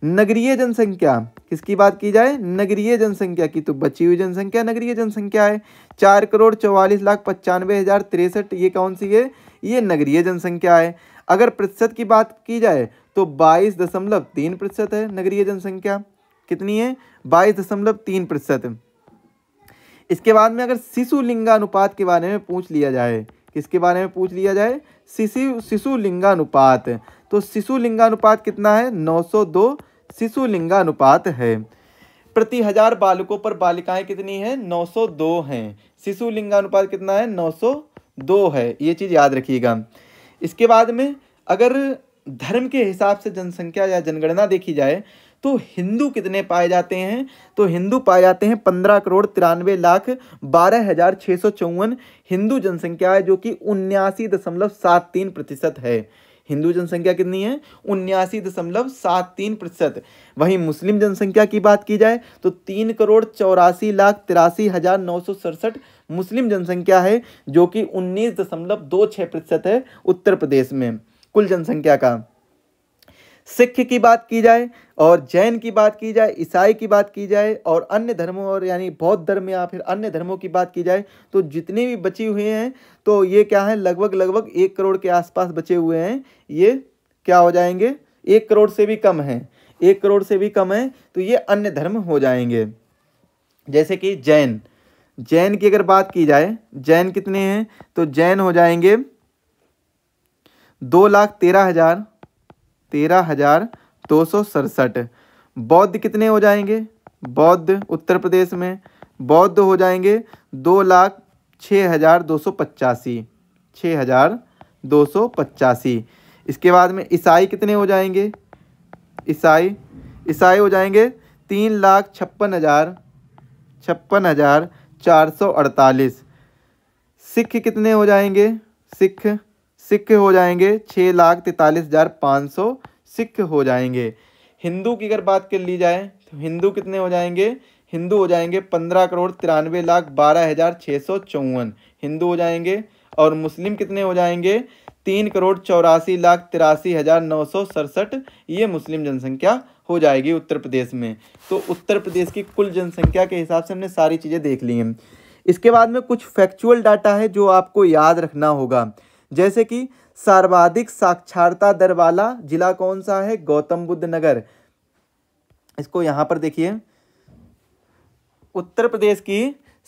नगरीय जनसंख्या किसकी बात की जाए नगरीय जनसंख्या की तो बची हुई जनसंख्या नगरीय जनसंख्या है चार करोड़ चौवालीस लाख पचानवे हज़ार तिरसठ ये कौन सी है ये नगरीय जनसंख्या है अगर प्रतिशत की बात की जाए तो बाईस दशमलव तीन प्रतिशत है नगरीय जनसंख्या कितनी है बाईस दशमलव तीन प्रतिशत इसके बाद में अगर शिशु लिंगानुपात के बारे में पूछ लिया जाए किसके बारे में पूछ लिया जाए शिशु शिशु लिंगानुपात तो शिशु लिंगानुपात कितना है 902 शिशु लिंगानुपात है प्रति हजार बालकों पर बालिकाएं कितनी हैं 902 हैं शिशु लिंगानुपात कितना है 902 है ये चीज़ याद रखिएगा इसके बाद में अगर धर्म के हिसाब से जनसंख्या या जनगणना देखी जाए तो हिंदू कितने पाए जाते हैं तो हिंदू पाए जाते हैं पंद्रह करोड़ तिरानवे लाख बारह हज़ार छः सौ चौवन हिंदू जनसंख्या है जो कि उन्यासी दशमलव सात तीन प्रतिशत है हिंदू जनसंख्या कितनी है उन्यासी दशमलव सात तीन प्रतिशत वहीं मुस्लिम जनसंख्या की बात की जाए तो तीन करोड़ चौरासी लाख तिरासी हज़ार नौ सौ सड़सठ मुस्लिम जनसंख्या है जो कि उन्नीस दशमलव दो छः प्रतिशत है उत्तर प्रदेश में कुल जनसंख्या का सिख की बात की जाए और जैन की बात की जाए ईसाई की बात की जाए और अन्य धर्मों और यानी बौद्ध धर्म या फिर अन्य धर्मों की बात की जाए तो जितने भी बचे हुए हैं तो ये क्या है लगभग लगभग एक करोड़ के आसपास बचे हुए हैं ये क्या हो जाएंगे एक करोड़ से भी कम हैं एक करोड़ से भी कम है तो ये अन्य धर्म हो जाएंगे जैसे कि जैन जैन की अगर बात की जाए जैन कितने हैं तो जैन हो जाएंगे दो लाख तेरह हज़ार तेरह हजार दो सौ सड़सठ बौद्ध कितने हो जाएंगे बौद्ध उत्तर प्रदेश में बौद्ध हो जाएंगे दो लाख छः हज़ार दो सौ पचासी छः हज़ार दो सौ पचासी इसके बाद में ईसाई कितने हो जाएंगे ईसाई ईसाई हो जाएंगे तीन लाख छप्पन हज़ार छप्पन हज़ार चार सौ अड़तालीस सिख कितने हो जाएंगे सिख सिख हो जाएंगे छः लाख तैंतालीस हज़ार पाँच सौ सिख हो जाएंगे हिंदू की अगर बात कर ली जाए तो हिंदू कितने हो जाएंगे हिंदू हो जाएंगे पंद्रह करोड़ तिरानवे लाख बारह हज़ार छः सौ चौवन हिंदू हो जाएंगे और मुस्लिम कितने हो जाएंगे तीन करोड़ चौरासी लाख तिरासी हज़ार नौ सौ सड़सठ ये मुस्लिम जनसंख्या हो जाएगी उत्तर प्रदेश में तो उत्तर प्रदेश की कुल जनसंख्या के हिसाब से हमने सारी चीज़ें देख ली हैं इसके बाद में कुछ फैक्चुअल डाटा है जो आपको याद रखना होगा जैसे कि सर्वाधिक साक्षरता दर वाला जिला कौन सा है गौतम बुद्ध नगर इसको यहाँ पर देखिए उत्तर प्रदेश की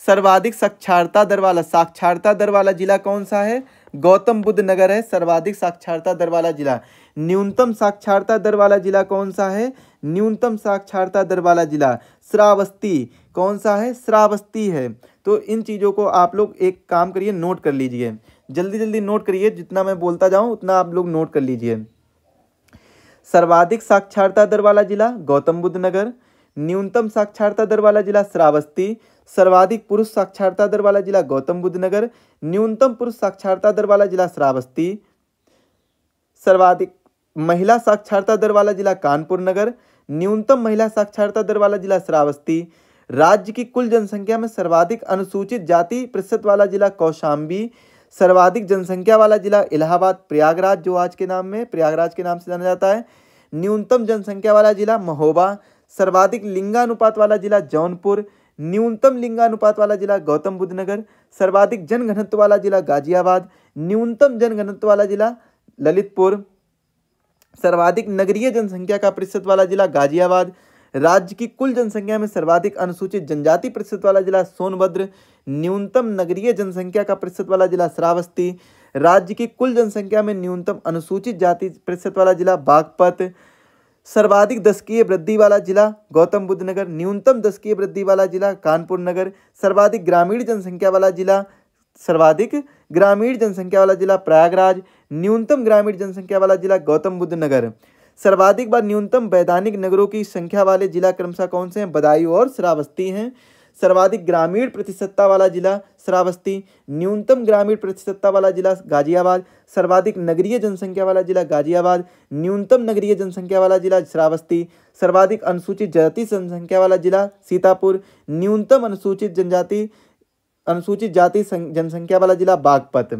सर्वाधिक साक्षरता दर वाला साक्षरता दर वाला जिला कौन सा है गौतम बुद्ध नगर है सर्वाधिक साक्षरता दर वाला जिला न्यूनतम साक्षरता दर वाला जिला कौन सा है न्यूनतम साक्षरता दर वाला जिला श्रावस्ती कौन सा है श्रावस्ती है तो इन चीज़ों को आप लोग एक काम करिए नोट कर लीजिए जल्दी जल्दी नोट करिए जितना मैं बोलता जाऊँ उतना आप लोग नोट कर लीजिए सर्वाधिक साक्षरता दर वाला जिला गौतम बुद्ध नगर न्यूनतम साक्षरता दर वाला जिला श्रावस्ती सर्वाधिक पुरुष साक्षरता दर वाला जिला गौतम बुद्ध नगर न्यूनतम पुरुष साक्षरता दर वाला जिला श्रावस्ती सर्वाधिक महिला साक्षरता दर वाला जिला कानपुर नगर न्यूनतम महिला साक्षरता दर वाला जिला श्रावस्ती राज्य की कुल जनसंख्या में सर्वाधिक अनुसूचित जाति प्रतिशत वाला जिला कौशाम्बी सर्वाधिक जनसंख्या वाला जिला इलाहाबाद प्रयागराज जो आज के नाम में प्रयागराज के नाम से जाना जाता है न्यूनतम जनसंख्या वाला जिला महोबा सर्वाधिक लिंगानुपात वाला जिला जौनपुर न्यूनतम लिंगानुपात वाला जिला गौतम बुद्ध नगर सर्वाधिक जनघनत्व वाला जिला गाजियाबाद न्यूनतम जनघनत्व वाला जिला ललितपुर सर्वाधिक नगरीय जनसंख्या का प्रतिशत वाला जिला गाजियाबाद राज्य की कुल जनसंख्या में सर्वाधिक अनुसूचित जनजाति प्रतिशत वाला जिला सोनभद्र न्यूनतम नगरीय जनसंख्या का प्रतिशत वाला जिला श्रावस्ती राज्य की कुल जनसंख्या में न्यूनतम अनुसूचित जाति प्रतिशत वाला जिला बागपत सर्वाधिक दशकीय वृद्धि वाला जिला गौतम बुद्ध नगर न्यूनतम दशकीय वृद्धि वाला जिला कानपुर नगर सर्वाधिक ग्रामीण जनसंख्या वाला जिला सर्वाधिक ग्रामीण जनसंख्या वाला जिला प्रयागराज न्यूनतम ग्रामीण जनसंख्या वाला जिला गौतम बुद्ध नगर सर्वाधिक व न्यूनतम वैधानिक नगरों की संख्या वाले जिला क्रमशः कौन से हैं बदायूं और श्रावस्ती हैं सर्वाधिक ग्रामीण प्रतिशतता वाला जिला श्रावस्ती न्यूनतम ग्रामीण प्रतिशतता वाला जिला गाजियाबाद सर्वाधिक नगरीय जनसंख्या वाला जिला गाजियाबाद न्यूनतम नगरीय जनसंख्या वाला जिला श्रावस्ती सर्वाधिक अनुसूचित जाति जनसंख्या वाला जिला सीतापुर न्यूनतम अनुसूचित जनजाति अनुसूचित जाति जनसंख्या वाला जिला बागपत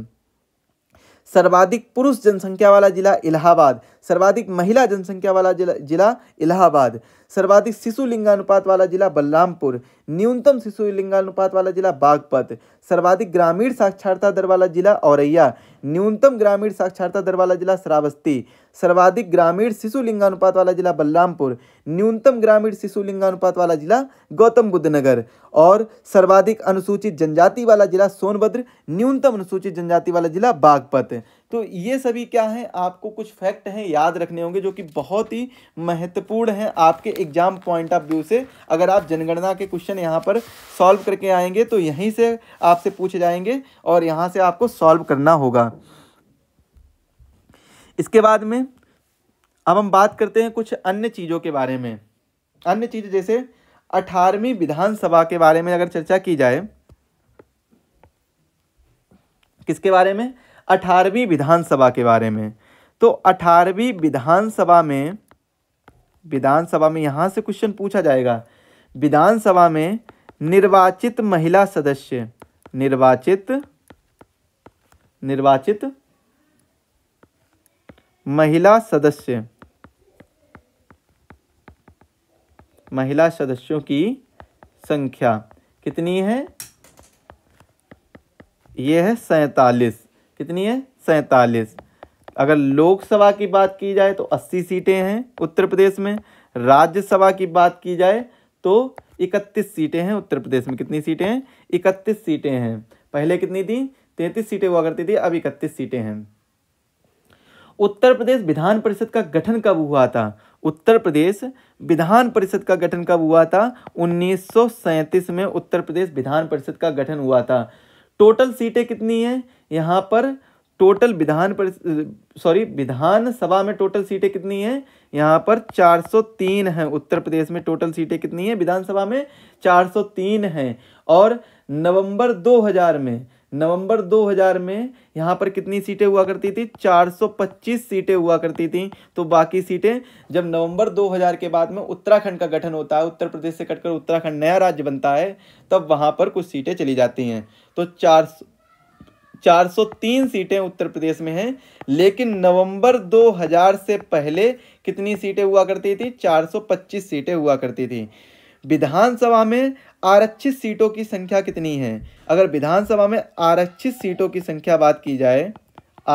सर्वाधिक पुरुष जनसंख्या वाला जिला इलाहाबाद सर्वाधिक महिला जनसंख्या वाला जिला जिला इलाहाबाद सर्वाधिक शिशु लिंगानुपात वाला जिला बलरामपुर न्यूनतम शिशु लिंगानुपात वाला जिला बागपत सर्वाधिक ग्रामीण साक्षरता दर वाला जिला औरैया न्यूनतम ग्रामीण साक्षरता दर वाला जिला श्रावस्ती सर्वाधिक ग्रामीण शिशु लिंगानुपात वाला जिला बलरामपुर न्यूनतम ग्रामीण शिशु लिंगानुपात वाला जिला गौतम बुद्ध नगर और सर्वाधिक अनुसूचित जनजाति वाला जिला सोनभद्र न्यूनतम अनुसूचित जनजाति वाला जिला बागपत तो ये सभी क्या है आपको कुछ फैक्ट हैं याद रखने होंगे जो कि बहुत ही महत्वपूर्ण हैं आपके एग्जाम पॉइंट ऑफ व्यू से अगर आप जनगणना के क्वेश्चन यहाँ पर सॉल्व करके आएंगे तो यहीं से आपसे पूछे जाएंगे और यहाँ से आपको सॉल्व करना होगा इसके बाद में अब हम बात करते हैं कुछ अन्य चीज़ों के बारे में अन्य चीज़ जैसे अठारहवीं विधानसभा के बारे में अगर चर्चा की जाए किसके बारे में अठारहवीं विधानसभा के बारे में तो अठारहवीं विधानसभा में विधानसभा में यहाँ से क्वेश्चन पूछा जाएगा विधानसभा में निर्वाचित महिला सदस्य निर्वाचित निर्वाचित महिला सदस्य महिला सदस्यों की संख्या कितनी है यह है सैतालीस कितनी है सैंतालीस अगर लोकसभा की बात की जाए तो अस्सी सीटें हैं उत्तर प्रदेश में राज्यसभा की बात की जाए तो इकतीस सीटें हैं उत्तर प्रदेश में कितनी सीटें हैं इकतीस सीटें हैं पहले कितनी थी तैंतीस सीटें हुआ करती थी अब इकतीस सीटें हैं उत्तर प्रदेश विधान परिषद का गठन कब हुआ था उत्तर प्रदेश विधान परिषद का गठन कब हुआ था उन्नीस में उत्तर प्रदेश विधान परिषद का गठन हुआ था टोटल सीटें कितनी हैं यहाँ पर टोटल विधान पर सॉरी विधानसभा में टोटल सीटें कितनी हैं यहाँ पर 403 हैं उत्तर प्रदेश में टोटल सीटें कितनी हैं विधानसभा में 403 हैं और नवंबर 2000 में नवंबर 2000 में यहाँ पर कितनी सीटें हुआ करती थी 425 सीटें हुआ करती थी तो बाकी सीटें जब नवंबर 2000 के बाद में उत्तराखंड का गठन होता है उत्तर प्रदेश से कटकर उत्तराखंड नया राज्य बनता है तब वहाँ पर कुछ सीटें चली जाती हैं तो चार 403 सीटें उत्तर प्रदेश में हैं लेकिन नवंबर 2000 से पहले कितनी सीटें हुआ करती थी 425 सीटें हुआ करती थी विधानसभा में आरक्षित सीटों की संख्या कितनी है अगर विधानसभा में आरक्षित सीटों की संख्या बात की जाए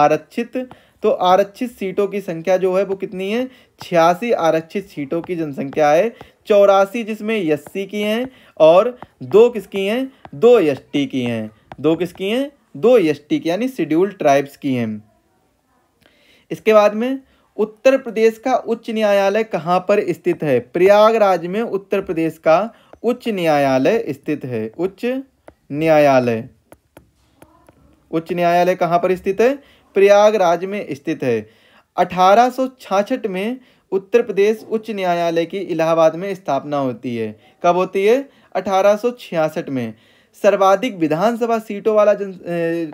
आरक्षित तो आरक्षित सीटों की संख्या जो है वो कितनी है छियासी आरक्षित सीटों की जनसंख्या है चौरासी जिसमें एस की हैं और दो किसकी हैं दो एस की हैं दो किसकी हैं दो की यानी शेड्यूल्ड ट्राइब्स की हैं इसके बाद में उत्तर प्रदेश का उच्च न्यायालय कहाँ पर स्थित है प्रयागराज में उत्तर प्रदेश का उच्च न्यायालय स्थित है उच्च न्यायालय उच्च न्यायालय कहाँ पर स्थित है प्रयागराज में स्थित है अठारह में उत्तर प्रदेश उच्च न्यायालय की इलाहाबाद में स्थापना होती है कब होती है अठारह में सर्वाधिक विधानसभा सीटों वाला जन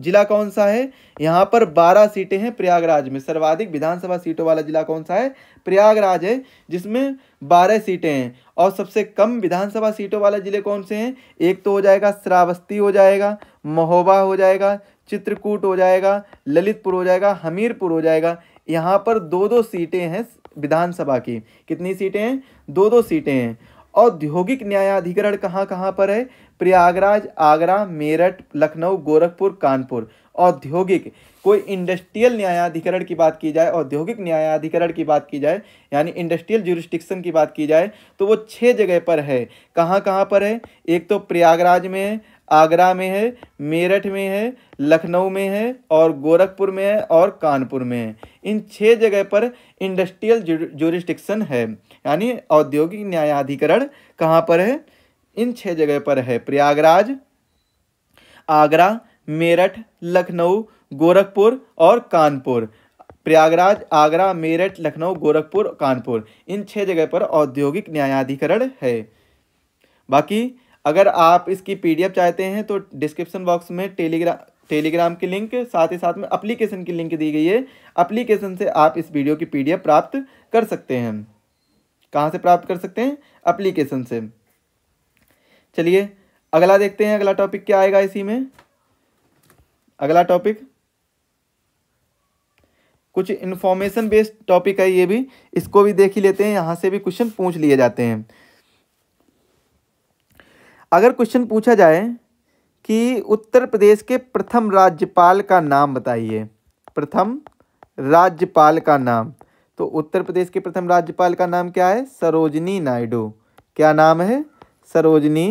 जिला कौन सा है यहाँ पर बारह सीटें हैं प्रयागराज में सर्वाधिक विधानसभा सीटों वाला जिला कौन सा है प्रयागराज है जिसमें बारह सीटें हैं और सबसे कम विधानसभा सीटों वाले जिले कौन से हैं एक तो हो जाएगा श्रावस्ती हो जाएगा महोबा हो जाएगा चित्रकूट हो जाएगा ललितपुर हो जाएगा हमीरपुर हो जाएगा यहाँ पर दो दो सीटें हैं विधानसभा की कितनी सीटें हैं दो दो सीटें हैं औद्योगिक न्यायाधिकरण कहाँ कहाँ पर है प्रयागराज आगरा मेरठ लखनऊ गोरखपुर कानपुर औद्योगिक कोई इंडस्ट्रियल न्यायाधिकरण की बात की जाए औद्योगिक न्यायाधिकरण की बात की जाए यानी इंडस्ट्रियल जुरिस्टिक्शन की बात की जाए तो वो छः जगह पर है कहाँ कहाँ पर है एक तो प्रयागराज में है आगरा में है मेरठ में है लखनऊ में है और गोरखपुर में है और कानपुर में है इन छः जगह पर इंडस्ट्रियल जुरिस्टिक्शन है यानी औद्योगिक न्यायाधिकरण कहाँ पर है इन छः जगह पर है प्रयागराज आगरा मेरठ लखनऊ गोरखपुर और कानपुर प्रयागराज आगरा मेरठ लखनऊ गोरखपुर कानपुर इन छः जगह पर औद्योगिक न्यायाधिकरण है बाकी अगर आप इसकी पीडीएफ चाहते हैं तो डिस्क्रिप्शन बॉक्स में टेलीग्राम टेलीग्राम की लिंक साथ ही साथ में अप्लीकेशन की लिंक दी गई है अप्लीकेशन से आप इस वीडियो की पीडीएफ प्राप्त कर सकते हैं कहाँ से प्राप्त कर सकते हैं अप्लीकेशन से चलिए अगला देखते हैं अगला टॉपिक क्या आएगा इसी में अगला टॉपिक कुछ इन्फॉर्मेशन बेस्ड टॉपिक है ये भी इसको भी देख ही लेते हैं यहाँ से भी क्वेश्चन पूछ लिए जाते हैं अगर क्वेश्चन पूछा जाए कि उत्तर प्रदेश के प्रथम राज्यपाल का नाम बताइए प्रथम राज्यपाल का नाम तो उत्तर प्रदेश के प्रथम राज्यपाल का नाम क्या है सरोजनी नायडू क्या नाम है सरोजनी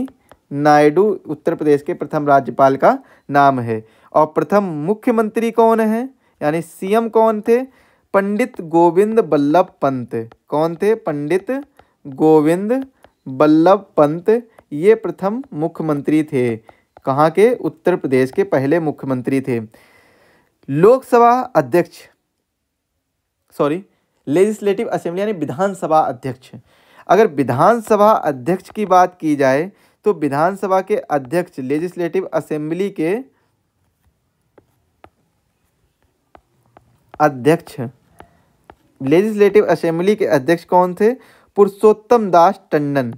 नायडू उत्तर प्रदेश के प्रथम राज्यपाल का नाम है और प्रथम मुख्यमंत्री कौन है यानी सीएम कौन थे पंडित गोविंद बल्लभ पंत कौन थे पंडित गोविंद बल्लभ पंत ये प्रथम मुख्यमंत्री थे कहाँ के उत्तर प्रदेश के पहले मुख्यमंत्री थे लोकसभा अध्यक्ष सॉरी लेजिस्लेटिव असेंबली यानी विधानसभा अध्यक्ष अगर विधानसभा अध्यक्ष की बात की जाए तो विधानसभा के अध्यक्ष लेजिस्लेटिव असेंबली के अध्यक्ष लेजिस्लेटिव असेंबली के अध्यक्ष कौन थे पुरुषोत्तम दास टंडन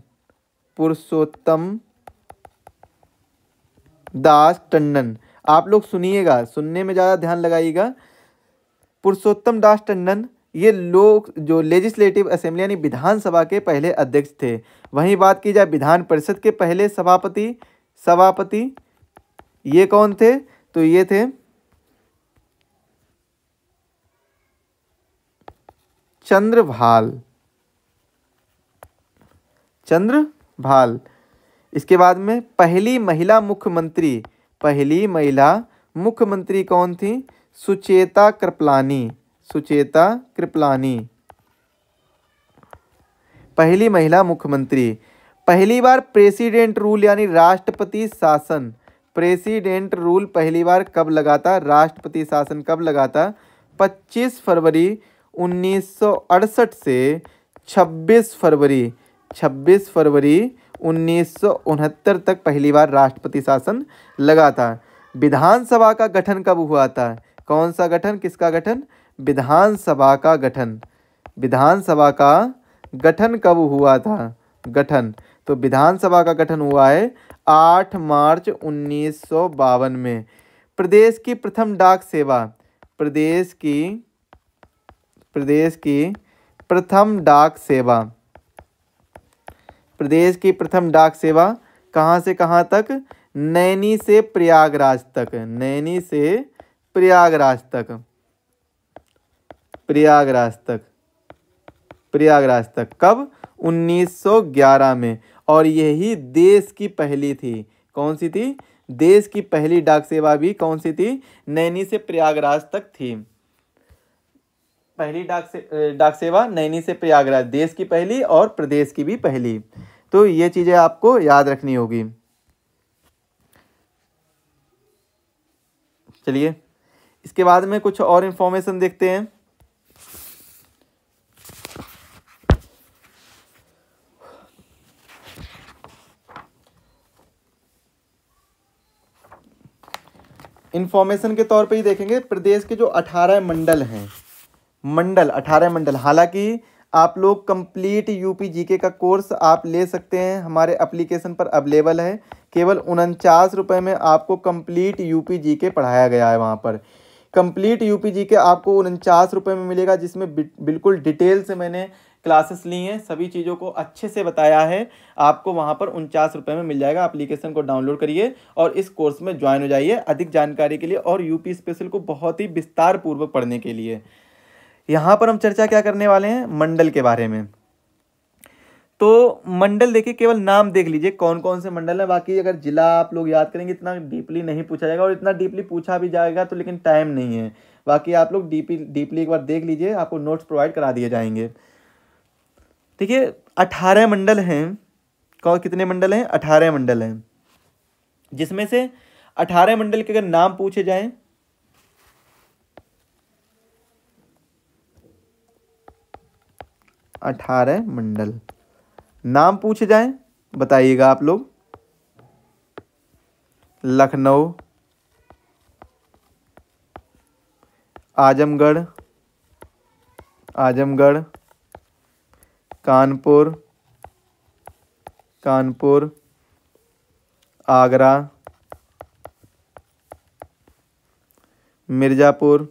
पुरुषोत्तम दास टंडन आप लोग सुनिएगा सुनने में ज़्यादा ध्यान लगाइएगा पुरुषोत्तम दास टंडन ये लोग जो लेजिस्लेटिव असेंबली यानी विधानसभा के पहले अध्यक्ष थे वहीं बात की जाए विधान परिषद के पहले सभापति सभापति ये कौन थे तो ये थे चंद्रभाल चंद्रभाल इसके बाद में पहली महिला मुख्यमंत्री पहली महिला मुख्यमंत्री कौन थी सुचेता कृपलानी सुचेता कृपलानी पहली महिला मुख्यमंत्री पहली बार प्रेसिडेंट रूल यानी राष्ट्रपति शासन प्रेसिडेंट रूल पहली बार कब लगाता राष्ट्रपति शासन कब लगाता 25 फरवरी 1968 से 26 फरवरी 26 फरवरी उन्नीस तक पहली बार राष्ट्रपति शासन लगा था विधानसभा का गठन कब हुआ था कौन सा गठन किसका गठन विधानसभा का गठन विधानसभा का गठन कब हुआ था गठन तो विधानसभा का गठन हुआ है आठ मार्च उन्नीस में प्रदेश की प्रथम डाक सेवा प्रदेश की प्रदेश की प्रथम डाक सेवा प्रदेश की प्रथम डाक सेवा कहाँ से कहाँ तक नैनी से प्रयागराज तक नैनी से प्रयागराज तक प्रयागराज तक प्रयागराज तक कब 1911 में और यही देश की पहली थी कौन सी थी देश की पहली डाक सेवा भी कौन सी थी नैनी से प्रयागराज तक थी पहली डाक से डाक सेवा नैनी से प्रयागराज देश की पहली और प्रदेश की भी पहली तो ये चीज़ें आपको याद रखनी होगी चलिए इसके बाद में कुछ और इन्फॉर्मेशन देखते हैं इन्फॉर्मेशन के तौर पे ही देखेंगे प्रदेश के जो अठारह मंडल हैं मंडल अठारह मंडल हालांकि आप लोग कंप्लीट यूपी जीके का कोर्स आप ले सकते हैं हमारे एप्लीकेशन पर अवेलेबल है केवल उनचास रुपये में आपको कंप्लीट यूपी जीके पढ़ाया गया है वहाँ पर कंप्लीट यूपी जीके आपको उनचास रुपये में मिलेगा जिसमें बिल्कुल डिटेल से मैंने क्लासेस ली हैं सभी चीज़ों को अच्छे से बताया है आपको वहाँ पर उनचास रुपये में मिल जाएगा एप्लीकेशन को डाउनलोड करिए और इस कोर्स में ज्वाइन हो जाइए अधिक जानकारी के लिए और यूपी स्पेशल को बहुत ही विस्तार पूर्वक पढ़ने के लिए यहाँ पर हम चर्चा क्या करने वाले हैं मंडल के बारे में तो मंडल देखिए केवल नाम देख लीजिए कौन कौन से मंडल है बाकी अगर जिला आप लोग याद करेंगे इतना डीपली नहीं पूछा जाएगा और इतना डीपली पूछा भी जाएगा तो लेकिन टाइम नहीं है बाकी आप लोग डीपली डीपली एक बार देख लीजिए आपको नोट्स प्रोवाइड करा दिए जाएंगे देखिए अठारह मंडल हैं कौन कितने मंडल हैं अठारह मंडल हैं जिसमें से अठारह मंडल के अगर नाम पूछे जाएं अठारह मंडल नाम पूछे जाएं बताइएगा आप लोग लखनऊ आजमगढ़ आजमगढ़ कानपुर कानपुर आगरा मिर्ज़ापुर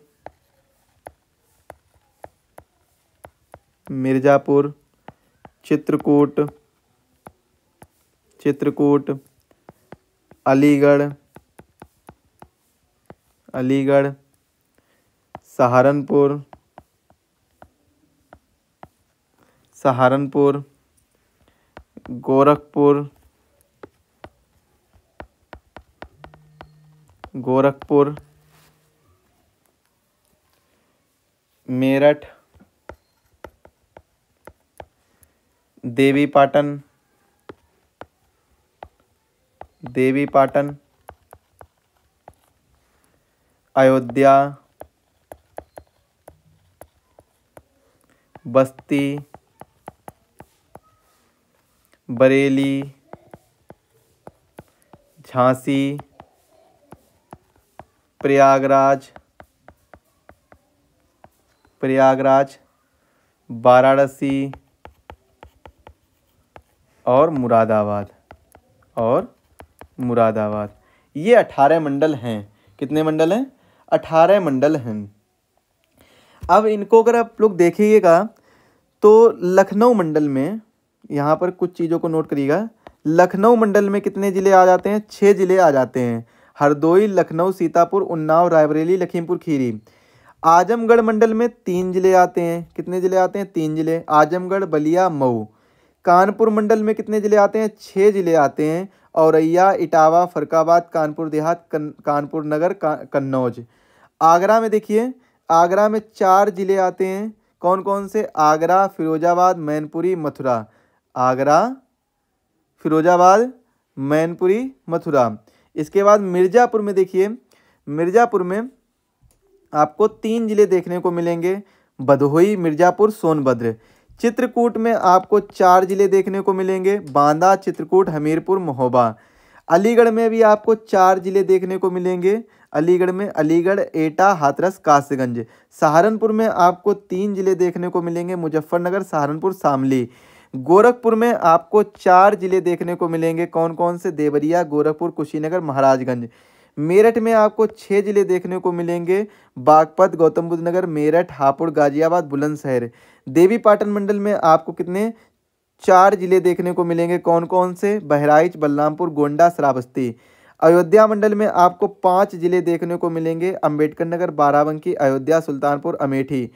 मिर्ज़ापुर चित्रकूट चित्रकूट अलीगढ़ अलीगढ़ सहारनपुर सहारनपुर गोरखपुर गोरखपुर मेरठ देवी पाटन देवी पाटन अयोध्या बस्ती बरेली झांसी प्रयागराज प्रयागराज वाराणसी और मुरादाबाद और मुरादाबाद ये अठारह मंडल हैं कितने मंडल हैं अठारह मंडल हैं अब इनको अगर आप लोग देखिएगा तो लखनऊ मंडल में यहाँ पर कुछ चीज़ों को नोट करिएगा लखनऊ मंडल में कितने ज़िले आ जाते हैं छः ज़िले आ जाते हैं हरदोई लखनऊ सीतापुर उन्नाव रायबरेली लखीमपुर खीरी आजमगढ़ मंडल में तीन ज़िले आते हैं कितने ज़िले आते हैं तीन ज़िले आजमगढ़ बलिया मऊ कानपुर मंडल में कितने ज़िले आते हैं छः ज़िले आते हैं औरैया इटावा फरकाबाद कानपुर देहात कानपुर नगर का, कन्नौज आगरा में देखिए आगरा में चार ज़िले आते हैं कौन कौन से आगरा फिरोजाबाद मैनपुरी मथुरा आगरा फिरोजाबाद मैनपुरी मथुरा इसके बाद मिर्ज़ापुर में देखिए मिर्ज़ापुर में आपको तीन ज़िले देखने को मिलेंगे भदोही मिर्ज़ापुर सोनभद्र चित्रकूट में आपको चार ज़िले देखने को मिलेंगे बांदा चित्रकूट हमीरपुर महोबा अलीगढ़ में भी आपको चार ज़िले देखने को मिलेंगे अलीगढ़ में अलीगढ़ एटा हाथरस कासगंज सहारनपुर में आपको तीन ज़िले देखने को मिलेंगे मुजफ्फरनगर सहारनपुर शामली गोरखपुर में आपको चार ज़िले देखने को मिलेंगे कौन कौन से देवरिया गोरखपुर कुशीनगर महाराजगंज मेरठ में आपको छः ज़िले देखने को मिलेंगे बागपत गौतम बुद्ध नगर मेरठ हापुड़ गाजियाबाद बुलंदशहर देवी पाटन मंडल में आपको कितने चार ज़िले देखने को मिलेंगे कौन कौन से बहराइच बलरामपुर गोंडा श्रावस्ती अयोध्या मंडल में आपको पाँच ज़िले देखने को मिलेंगे अम्बेडकर नगर बाराबंकी अयोध्या सुल्तानपुर अमेठी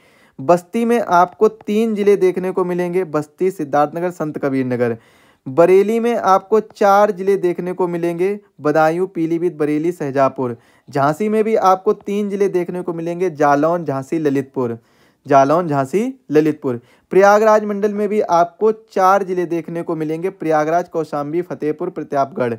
बस्ती में आपको तीन ज़िले देखने को मिलेंगे बस्ती सिद्धार्थनगर संत कबीर नगर बरेली में आपको चार ज़िले देखने को मिलेंगे बदायूं पीलीभीत बरेली सहजापुर झांसी में भी आपको तीन ज़िले देखने को मिलेंगे जालौन झांसी ललितपुर जालौन झांसी ललितपुर प्रयागराज मंडल में भी आपको चार ज़िले देखने को मिलेंगे प्रयागराज कौशाम्बी फतेहपुर प्रतापगढ़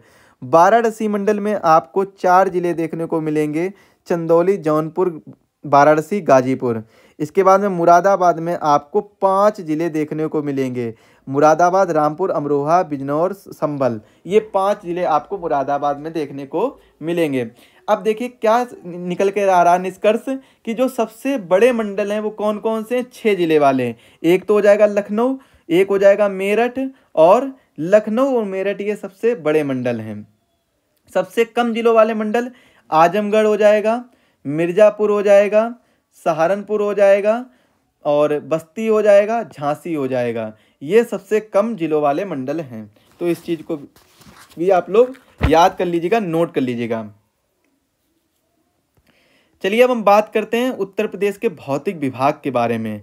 वाराणसी मंडल में आपको चार ज़िले देखने को मिलेंगे चंदौली जौनपुर वाराणसी गाजीपुर इसके बाद में मुरादाबाद में आपको पाँच ज़िले देखने को मिलेंगे मुरादाबाद रामपुर अमरोहा बिजनौर संभल ये पाँच ज़िले आपको मुरादाबाद में देखने को मिलेंगे अब देखिए क्या निकल के आ रहा निष्कर्ष कि जो सबसे बड़े मंडल हैं वो कौन कौन से छः ज़िले वाले हैं एक तो हो जाएगा लखनऊ एक हो जाएगा मेरठ और लखनऊ और मेरठ ये सबसे बड़े मंडल हैं सबसे कम ज़िलों वाले मंडल आजमगढ़ हो जाएगा मिर्ज़ापुर हो जाएगा सहारनपुर हो जाएगा और बस्ती हो जाएगा झांसी हो जाएगा ये सबसे कम ज़िलों वाले मंडल हैं तो इस चीज़ को भी आप लोग याद कर लीजिएगा नोट कर लीजिएगा चलिए अब हम बात करते हैं उत्तर प्रदेश के भौतिक विभाग के बारे में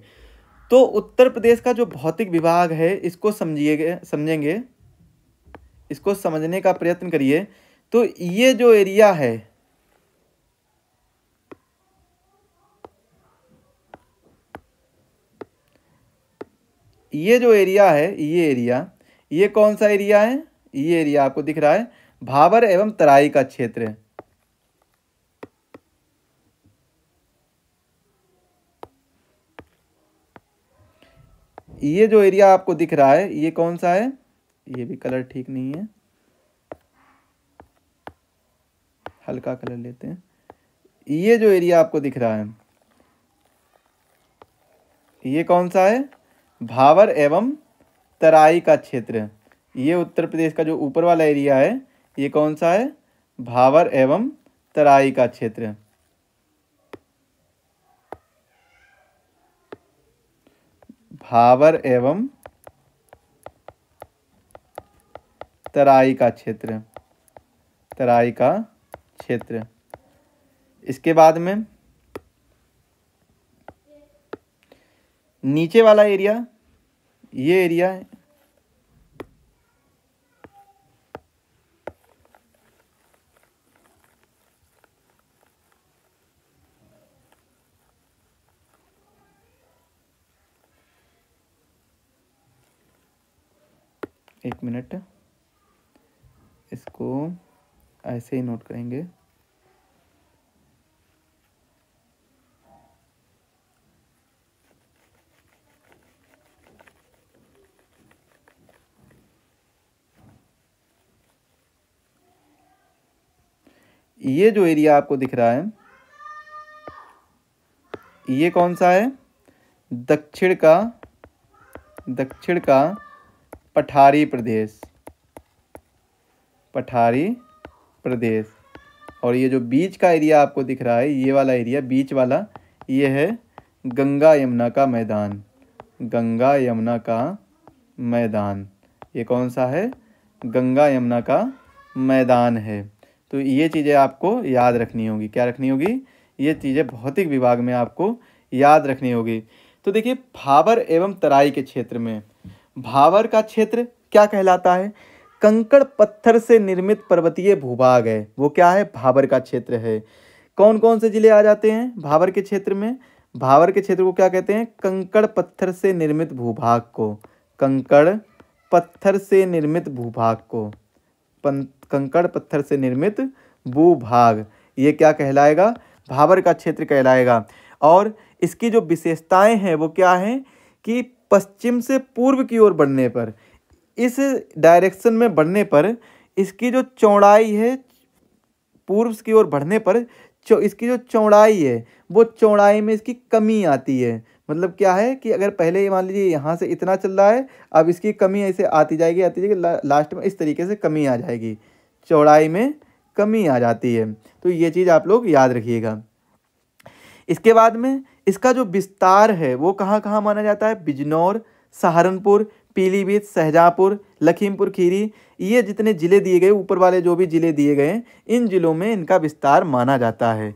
तो उत्तर प्रदेश का जो भौतिक विभाग है इसको समझिएगा समझेंगे इसको समझने का प्रयत्न करिए तो ये जो एरिया है ये जो एरिया है ये एरिया ये कौन सा एरिया है ये एरिया आपको दिख रहा है भावर एवं तराई का क्षेत्र है ये जो एरिया आपको दिख रहा है ये कौन सा है ये भी कलर ठीक नहीं है हल्का कलर लेते हैं ये जो एरिया आपको दिख रहा है ये कौन सा है भावर एवं तराई का क्षेत्र ये उत्तर प्रदेश का जो ऊपर वाला एरिया है ये कौन सा है भावर एवं तराई का क्षेत्र भावर एवं तराई का क्षेत्र तराई का क्षेत्र इसके बाद में नीचे वाला एरिया ये एरिया है एक मिनट इसको ऐसे ही नोट करेंगे ये जो एरिया आपको दिख रहा है ये कौन सा है दक्षिण का दक्षिण का पठारी प्रदेश पठारी प्रदेश और ये जो बीच का एरिया आपको दिख रहा है ये वाला एरिया बीच वाला ये है गंगा यमुना का मैदान गंगा यमुना का मैदान ये कौन सा है गंगा यमुना का मैदान है तो ये चीज़ें आपको याद रखनी होगी क्या रखनी होगी ये चीज़ें भौतिक विभाग में आपको याद रखनी होगी तो देखिए भावर एवं तराई के क्षेत्र में भावर का क्षेत्र क्या कहलाता है कंकड़ पत्थर से निर्मित पर्वतीय भूभाग है वो क्या है भावर का क्षेत्र है कौन कौन से ज़िले आ जाते हैं भावर के क्षेत्र में भावर के क्षेत्र को क्या कहते हैं कंकड़ पत्थर से निर्मित भूभाग को कंकड़ पत्थर से निर्मित भूभाग को कंकड़ पत्थर से निर्मित भूभाग ये क्या कहलाएगा भाबर का क्षेत्र कहलाएगा और इसकी जो विशेषताएं हैं वो क्या हैं कि पश्चिम से पूर्व की ओर बढ़ने पर इस डायरेक्शन में बढ़ने पर इसकी जो चौड़ाई है पूर्व की ओर बढ़ने पर चो, इसकी जो चौड़ाई है वो चौड़ाई में इसकी कमी आती है मतलब क्या है कि अगर पहले ये मान लीजिए यहाँ से इतना चल रहा है अब इसकी कमी ऐसे आती जाएगी आती जाएगी ला, लास्ट में इस तरीके से कमी आ जाएगी चौड़ाई में कमी आ जाती है तो ये चीज़ आप लोग याद रखिएगा इसके बाद में इसका जो विस्तार है वो कहाँ कहाँ माना जाता है बिजनौर सहारनपुर पीलीभीत शहजहाँपुर लखीमपुर खीरी ये जितने ज़िले दिए गए ऊपर वाले जो भी ज़िले दिए गए इन ज़िलों में इनका विस्तार माना जाता है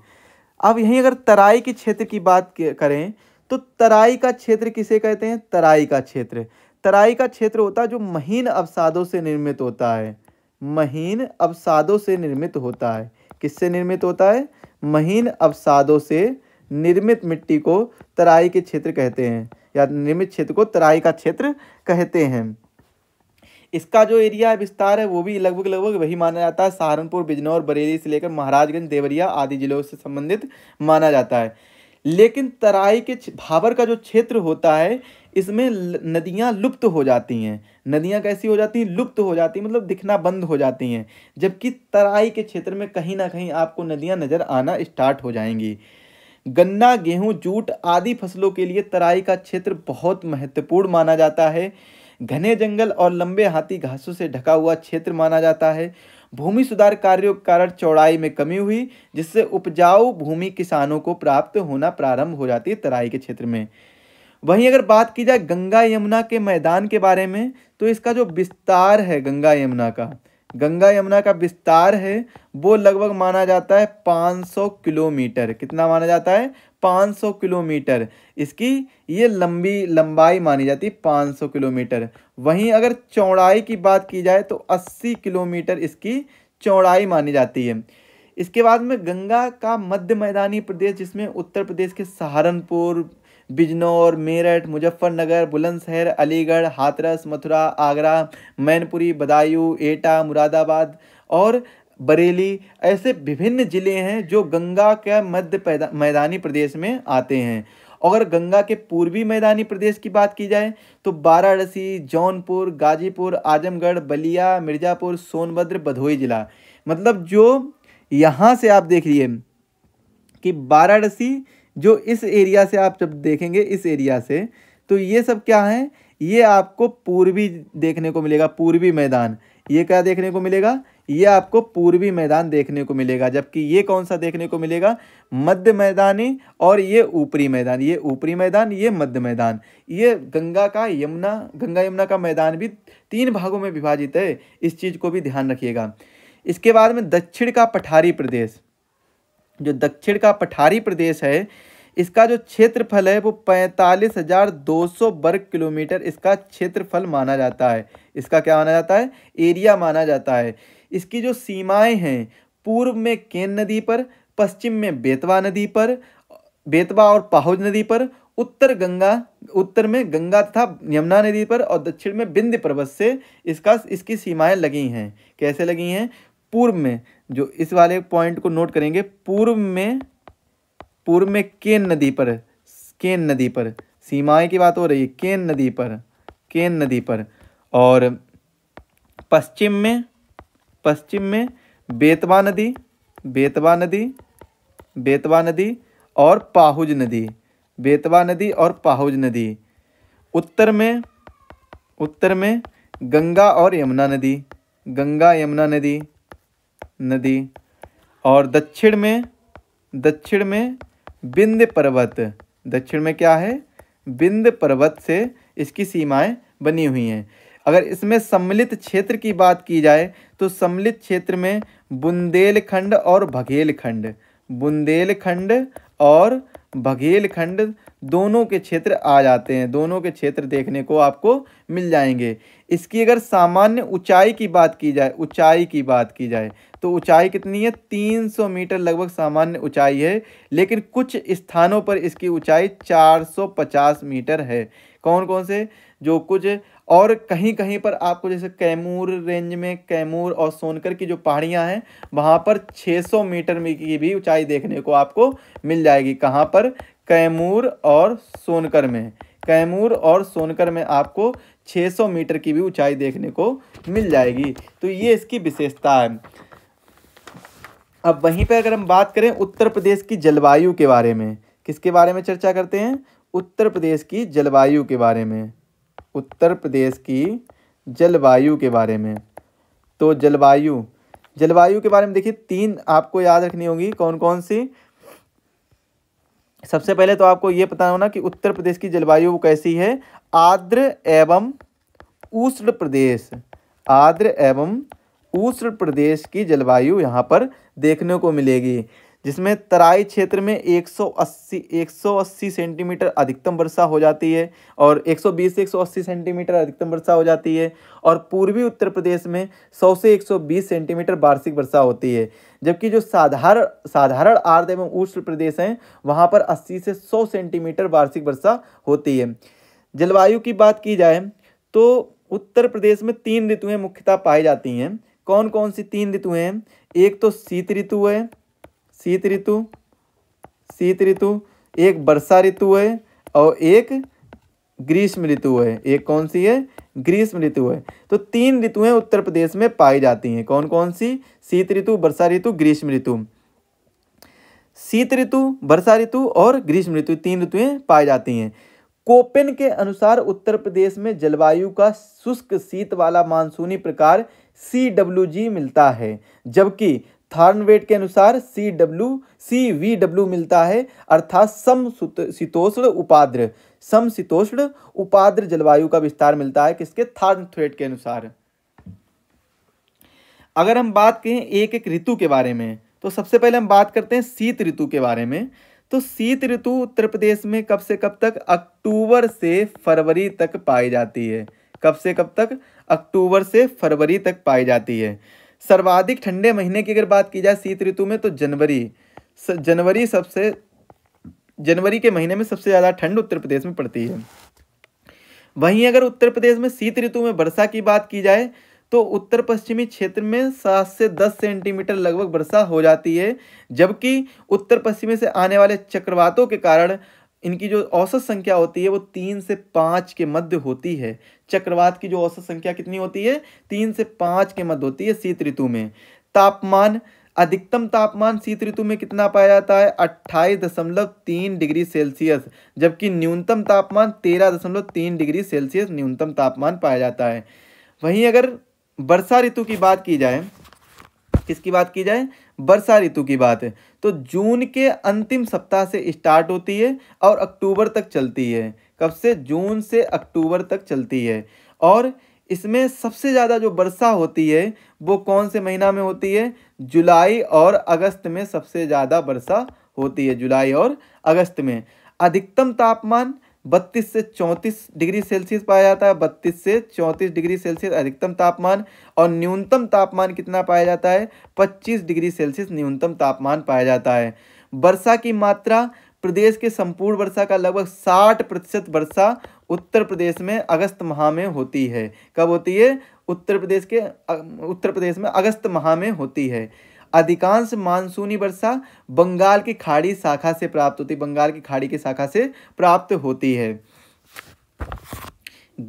अब यहीं अगर तराई के क्षेत्र की बात करें तो तराई का क्षेत्र किसे कहते हैं तराई का क्षेत्र तराई का क्षेत्र होता है जो महीन अवसादों से निर्मित होता है महीन अवसादों से निर्मित होता है किससे निर्मित होता है महीन अवसादों से निर्मित मिट्टी को तराई के क्षेत्र कहते हैं या निर्मित क्षेत्र को तराई का क्षेत्र कहते हैं इसका जो एरिया विस्तार है वो भी लगभग लगभग वही माना जाता है सहारनपुर बिजनौर बरेली से लेकर महाराजगंज देवरिया आदि जिलों से संबंधित माना जाता है लेकिन तराई के भाबर का जो क्षेत्र होता है इसमें नदियाँ लुप्त हो जाती हैं नदियाँ कैसी हो जाती हैं लुप्त हो जाती हैं मतलब दिखना बंद हो जाती हैं जबकि तराई के क्षेत्र में कहीं ना कहीं आपको नदियाँ नज़र आना स्टार्ट हो जाएंगी गन्ना गेहूँ जूट आदि फसलों के लिए तराई का क्षेत्र बहुत महत्वपूर्ण माना जाता है घने जंगल और लंबे हाथी घासों से ढका हुआ क्षेत्र माना जाता है भूमि सुधार कार्यों के कारण चौड़ाई में कमी हुई जिससे उपजाऊ भूमि किसानों को प्राप्त होना प्रारंभ हो जाती है तराई के क्षेत्र में वहीं अगर बात की जाए गंगा यमुना के मैदान के बारे में तो इसका जो विस्तार है गंगा यमुना का गंगा यमुना का विस्तार है वो लगभग माना जाता है 500 किलोमीटर कितना माना जाता है 500 किलोमीटर इसकी ये लंबी लंबाई मानी जाती है 500 किलोमीटर वहीं अगर चौड़ाई की बात की जाए तो 80 किलोमीटर इसकी चौड़ाई मानी जाती है इसके बाद में गंगा का मध्य मैदानी प्रदेश जिसमें उत्तर प्रदेश के सहारनपुर बिजनौर मेरठ मुजफ्फरनगर बुलंदशहर अलीगढ़ हाथरस मथुरा आगरा मैनपुरी बदायूं एटा मुरादाबाद और बरेली ऐसे विभिन्न ज़िले हैं जो गंगा के मध्य मैदानी प्रदेश में आते हैं अगर गंगा के पूर्वी मैदानी प्रदेश की बात की जाए तो वाराणसी जौनपुर गाजीपुर आजमगढ़ बलिया मिर्ज़ापुर सोनभद्र भदोही ज़िला मतलब जो यहाँ से आप देख लिए कि वाराणसी जो इस एरिया से आप जब देखेंगे इस एरिया से तो ये सब क्या है ये आपको पूर्वी देखने को मिलेगा पूर्वी मैदान ये क्या देखने को मिलेगा ये आपको पूर्वी मैदान देखने को मिलेगा जबकि ये कौन सा देखने को मिलेगा मध्य मैदानी और ये ऊपरी मैदान ये ऊपरी मैदान ये मध्य मैदान ये गंगा का यमुना गंगा यमुना का मैदान भी तीन भागों में विभाजित है इस चीज़ को भी ध्यान रखिएगा इसके बाद में दक्षिण का पठारी प्रदेश जो दक्षिण का पठारी प्रदेश है इसका जो क्षेत्रफल है वो पैंतालीस हज़ार दो सौ वर्ग किलोमीटर इसका क्षेत्रफल माना जाता है इसका क्या माना जाता है एरिया माना जाता है इसकी जो सीमाएं हैं पूर्व में केन नदी पर पश्चिम में बेतवा नदी पर बेतवा और पाहुज नदी पर उत्तर गंगा उत्तर में गंगा तथा यमुना नदी पर और दक्षिण में बिंद पर्वत से इसका इसकी सीमाएं लगी हैं कैसे लगी हैं पूर्व में जो इस वाले पॉइंट को नोट करेंगे पूर्व में पूर्व में केन नदी पर केन नदी पर सीमाएं की बात हो रही है केन नदी पर केन नदी पर और पश्चिम में पश्चिम में बेतवा नदी बेतवा नदी बेतवा नदी और पाहुज नदी बेतवा नदी और पाहुज नदी उत्तर में उत्तर में गंगा और यमुना नदी गंगा यमुना नदी नदी और दक्षिण में दक्षिण में बिंद पर्वत दक्षिण में क्या है बिंद पर्वत से इसकी सीमाएं बनी हुई हैं अगर इसमें सम्मिलित क्षेत्र की बात की जाए तो सम्मिलित क्षेत्र में बुंदेलखंड और बघेलखंड बुंदेलखंड और बघेलखंड दोनों के क्षेत्र आ जाते हैं दोनों के क्षेत्र देखने को आपको मिल जाएंगे इसकी अगर सामान्य ऊंचाई की बात की जाए ऊंचाई की बात की जाए तो ऊंचाई कितनी है 300 मीटर लगभग सामान्य ऊंचाई है लेकिन कुछ स्थानों पर इसकी ऊंचाई 450 मीटर है कौन कौन से जो कुछ और कहीं कहीं पर आपको जैसे कैमूर रेंज में कैमूर और सोनकर की जो पहाड़ियां हैं वहां पर 600 मीटर की भी ऊंचाई देखने को आपको मिल जाएगी कहां पर कैमूर और सोनकर में कैमूर और सोनकर में आपको 600 मीटर की भी ऊंचाई देखने को मिल जाएगी तो ये इसकी विशेषता है अब वहीं पर अगर हम बात करें उत्तर प्रदेश की जलवायु के बारे में किसके बारे में चर्चा करते हैं उत्तर प्रदेश की जलवायु के बारे में उत्तर प्रदेश की जलवायु के बारे में तो जलवायु जलवायु के बारे में देखिए तीन आपको याद रखनी होगी कौन कौन सी सबसे पहले तो आपको ये पता होना कि उत्तर प्रदेश की जलवायु कैसी है आर्द्र एवं उष्ण प्रदेश आर्द्र एवं उष्ण प्रदेश की जलवायु यहाँ पर देखने को मिलेगी जिसमें तराई क्षेत्र में 180 180 सेंटीमीटर अधिकतम वर्षा हो जाती है और 120 से 180 सेंटीमीटर अधिकतम वर्षा हो जाती है और पूर्वी उत्तर प्रदेश में 100 से 120 सेंटीमीटर वार्षिक वर्षा होती है जबकि जो साधारण साधारण आर्द्र एवं उष्ण प्रदेश हैं वहाँ पर 80 से 100 सेंटीमीटर वार्षिक वर्षा होती है जलवायु की बात की जाए तो उत्तर प्रदेश में तीन ऋतुएँ मुख्यतः पाई जाती हैं कौन कौन सी तीन ऋतु हैं एक तो शीत ऋतु है शीत ऋतु शीत ऋतु एक वर्षा ऋतु है और एक ग्रीष्म ऋतु है एक कौन सी है ग्रीष्म ऋतु है तो तीन ऋतुएं उत्तर प्रदेश में पाई जाती हैं कौन कौन सी शीत ऋतु वर्षा ऋतु ग्रीष्म ऋतु शीत ऋतु वर्षा ऋतु और ग्रीष्म ऋतु तीन ऋतुएं पाई जाती हैं कोपेन के अनुसार उत्तर प्रदेश में जलवायु का शुष्क शीत वाला मानसूनी प्रकार सी डब्ल्यू जी मिलता है जबकि थार्नवेट के अनुसार C W C V W मिलता है अर्थात सम शीतोष्ण उपाद्र सम शीतोष्ण उपाद्र जलवायु का विस्तार मिलता है किसके थार्नथ्रेट के अनुसार अगर हम बात करें एक एक ऋतु के बारे में तो सबसे पहले हम बात करते हैं शीत ऋतु के बारे में तो शीत ऋतु उत्तर प्रदेश में कब से कब तक अक्टूबर से फरवरी तक पाई जाती है कब से कब तक अक्टूबर से फरवरी तक पाई जाती है सर्वाधिक ठंडे महीने की अगर बात की जाए शीत ऋतु में तो जनवरी जनवरी सबसे जनवरी के महीने में सबसे ज़्यादा ठंड उत्तर प्रदेश में पड़ती है वहीं अगर उत्तर प्रदेश में शीत ऋतु में वर्षा की बात की जाए तो उत्तर पश्चिमी क्षेत्र में सात से दस सेंटीमीटर लगभग वर्षा हो जाती है जबकि उत्तर पश्चिमी से आने वाले चक्रवातों के कारण इनकी जो औसत संख्या होती है वो तीन से पाँच के मध्य होती है चक्रवात की जो औसत संख्या कितनी होती है तीन से पाँच के मध्य होती है शीत ऋतु में तापमान अधिकतम तापमान शीत ऋतु में कितना पाया जाता है अट्ठाईस दशमलव तीन डिग्री सेल्सियस जबकि न्यूनतम तापमान तेरह दशमलव तीन डिग्री सेल्सियस न्यूनतम तापमान पाया जाता है वहीं अगर वर्षा ऋतु की बात की जाए किसकी बात की जाए वर्षा ऋतु की बात है तो जून के अंतिम सप्ताह से स्टार्ट होती है और अक्टूबर तक चलती है कब से जून से अक्टूबर तक चलती है और इसमें सबसे ज़्यादा जो वर्षा होती है वो कौन से महीना में होती है जुलाई और अगस्त में सबसे ज़्यादा वर्षा होती है जुलाई और अगस्त में अधिकतम तापमान बत्तीस से चौंतीस डिग्री सेल्सियस पाया जाता है बत्तीस से चौंतीस डिग्री सेल्सियस अधिकतम तापमान और न्यूनतम तापमान कितना पाया जाता है पच्चीस डिग्री सेल्सियस न्यूनतम तापमान पाया जाता है वर्षा की मात्रा प्रदेश के संपूर्ण वर्षा का लगभग साठ प्रतिशत वर्षा उत्तर प्रदेश में अगस्त माह में होती है कब होती है उत्तर प्रदेश के उत्तर प्रदेश में अगस्त माह में होती है अधिकांश मानसूनी वर्षा बंगाल की खाड़ी शाखा से प्राप्त होती है बंगाल की खाड़ी की शाखा से प्राप्त होती है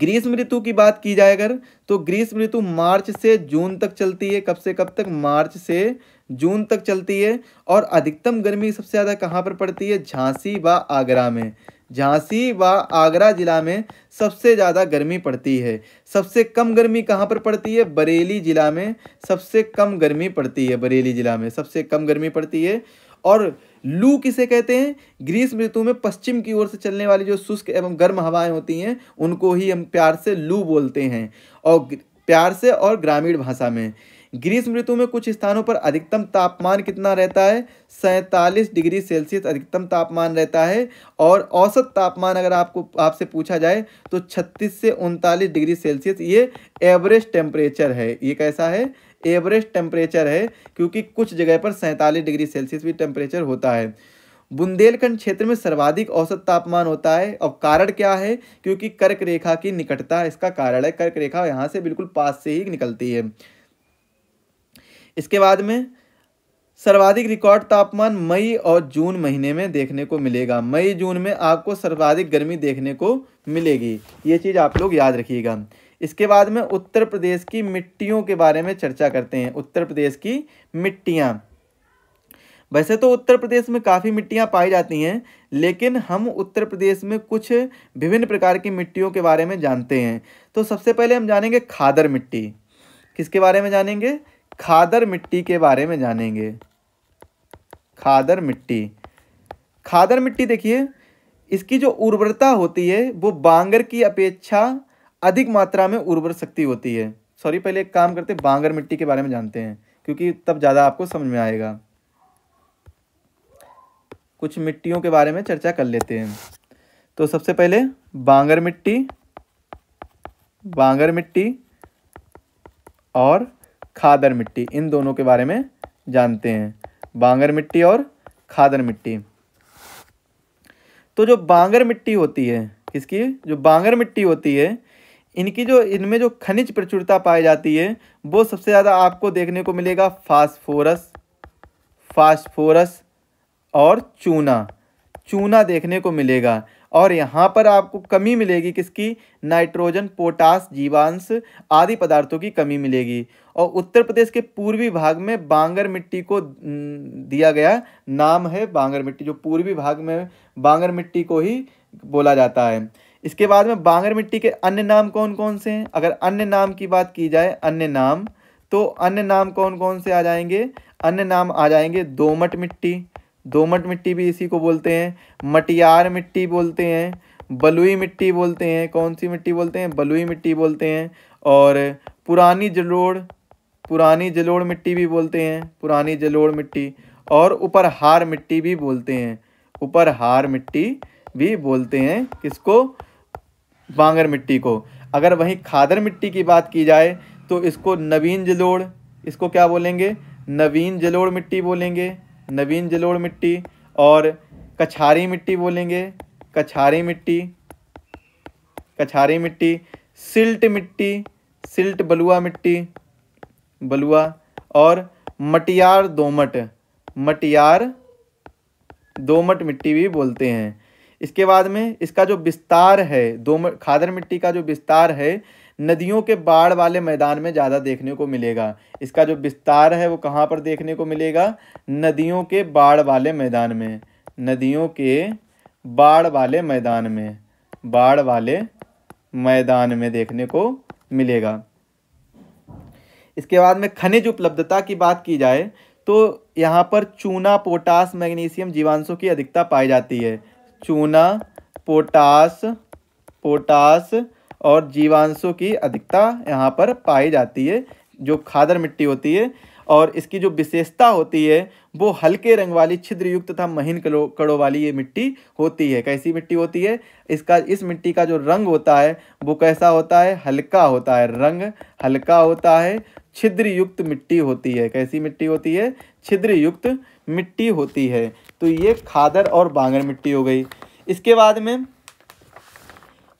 ग्रीष्म ऋतु की बात की जाए अगर तो ग्रीष्म ऋतु मार्च से जून तक चलती है कब से कब तक मार्च से जून तक चलती है और अधिकतम गर्मी सबसे ज़्यादा कहाँ पर पड़ती है झांसी व आगरा में झांसी व आगरा ज़िला में सबसे ज़्यादा गर्मी पड़ती है सबसे कम गर्मी कहाँ पर पड़ती है बरेली ज़िला में सबसे कम गर्मी पड़ती है बरेली ज़िला में सबसे कम गर्मी पड़ती है और लू किसे कहते हैं ग्रीष्म ऋतु में पश्चिम की ओर से चलने वाली जो शुष्क एवं गर्म हवाएं होती हैं उनको ही हम प्यार से लू बोलते हैं और प्यार से और ग्रामीण भाषा में ग्रीष्म ऋतु में कुछ स्थानों पर अधिकतम तापमान कितना रहता है सैंतालीस डिग्री सेल्सियस अधिकतम तापमान रहता है और औसत तापमान अगर आपको आपसे पूछा जाए तो छत्तीस से उनतालीस डिग्री सेल्सियस ये एवरेज टेम्परेचर है ये कैसा है एवरेज टेम्परेचर है क्योंकि कुछ जगह पर सैंतालीस डिग्री सेल्सियस भी टेम्परेचर होता है बुंदेलखंड क्षेत्र में सर्वाधिक औसत तापमान होता है और कारण क्या है क्योंकि कर्क रेखा की निकटता इसका कारण है कर्क रेखा यहाँ से बिल्कुल पास से ही निकलती है इसके बाद में सर्वाधिक रिकॉर्ड तापमान मई और जून महीने में देखने को मिलेगा मई जून में आपको सर्वाधिक गर्मी देखने को मिलेगी ये चीज़ आप लोग याद रखिएगा इसके बाद में उत्तर प्रदेश की मिट्टियों के बारे में चर्चा करते हैं उत्तर प्रदेश की मिट्टियाँ वैसे तो उत्तर प्रदेश में काफ़ी मिट्टियाँ पाई जाती हैं लेकिन हम उत्तर प्रदेश में कुछ विभिन्न प्रकार की मिट्टियों के बारे में जानते हैं तो सबसे पहले हम जानेंगे खादर मिट्टी किसके बारे में जानेंगे खादर मिट्टी के बारे में जानेंगे खादर मिट्टी खादर मिट्टी देखिए इसकी जो उर्वरता होती है वो बांगर की अपेक्षा अधिक मात्रा में उर्वर शक्ति होती है सॉरी पहले एक काम करते बांगर मिट्टी के बारे में जानते हैं क्योंकि तब ज़्यादा आपको समझ में आएगा कुछ मिट्टियों के बारे में चर्चा कर लेते हैं तो सबसे पहले बांगर मिट्टी बांगर मिट्टी और खादर मिट्टी इन दोनों के बारे में जानते हैं बांगर मिट्टी और खादर मिट्टी तो जो बांगर मिट्टी होती है किसकी जो बांगर मिट्टी होती है इनकी जो इनमें जो खनिज प्रचुरता पाई जाती है वो सबसे ज़्यादा आपको देखने को मिलेगा फास्फोरस फास्फोरस और चूना चूना देखने को मिलेगा और यहाँ पर आपको कमी मिलेगी किसकी नाइट्रोजन पोटास जीवांश आदि पदार्थों की कमी मिलेगी और उत्तर प्रदेश के पूर्वी भाग में बांगर मिट्टी को दिया गया नाम है बांगर मिट्टी जो पूर्वी भाग में बांगर मिट्टी को ही बोला जाता है इसके बाद में बांगर मिट्टी के अन्य नाम कौन कौन से हैं अगर अन्य नाम की बात की जाए अन्य नाम तो अन्य नाम कौन कौन से आ जाएंगे अन्य नाम आ जाएंगे दोमट मिट्टी दोमट मिट्टी भी इसी को बोलते हैं मटियार मिट्टी बोलते हैं बलुई मिट्टी बोलते हैं कौन सी मिट्टी बोलते हैं बलुई मिट्टी बोलते हैं और पुरानी जलोड़ पुरानी जलोड़ मिट्टी भी बोलते हैं पुरानी जलोड़ मिट्टी और हार मिट्टी भी बोलते हैं ऊपर हार मिट्टी भी बोलते हैं किसको बांगर मिट्टी को अगर वहीं खादर मिट्टी की बात की जाए तो इसको नवीन जलोड़ इसको क्या बोलेंगे नवीन जलोड़ मिट्टी बोलेंगे नवीन जलोड़ मिट्टी और कछारी मिट्टी बोलेंगे कछारी मिट्टी कछारी मिट्टी सिल्ट मिट्टी सिल्ट बलुआ मिट्टी बलुआ और मटियार दोमट मटियार दोमट मिट्टी भी बोलते हैं इसके बाद में इसका जो विस्तार है दोमट खादर मिट्टी का जो विस्तार है नदियों के बाढ़ वाले मैदान में ज़्यादा देखने को मिलेगा इसका जो विस्तार है वो कहाँ पर देखने को मिलेगा नदियों के बाढ़ वाले मैदान में नदियों के बाढ़ वाले मैदान में बाढ़ वाले मैदान में देखने को मिलेगा इसके बाद में खनिज उपलब्धता की बात की जाए तो यहाँ पर चूना पोटास मैग्नीशियम जीवांशों की अधिकता पाई जाती है चूना पोटास पोटास और जीवांशों की अधिकता यहाँ पर पाई जाती है जो खादर मिट्टी होती है और इसकी जो विशेषता होती है वो हल्के रंग वाली छिद्र युक्त तथा महीन कड़ों वाली ये मिट्टी होती है कैसी मिट्टी होती है इसका इस मिट्टी का जो रंग होता है वो कैसा होता है हल्का होता है रंग हल्का होता है छिद्र युक्त मिट्टी होती है कैसी मिट्टी होती है छिद्र युक्त मिट्टी होती है तो ये खादर और बांगर मिट्टी हो गई इसके बाद में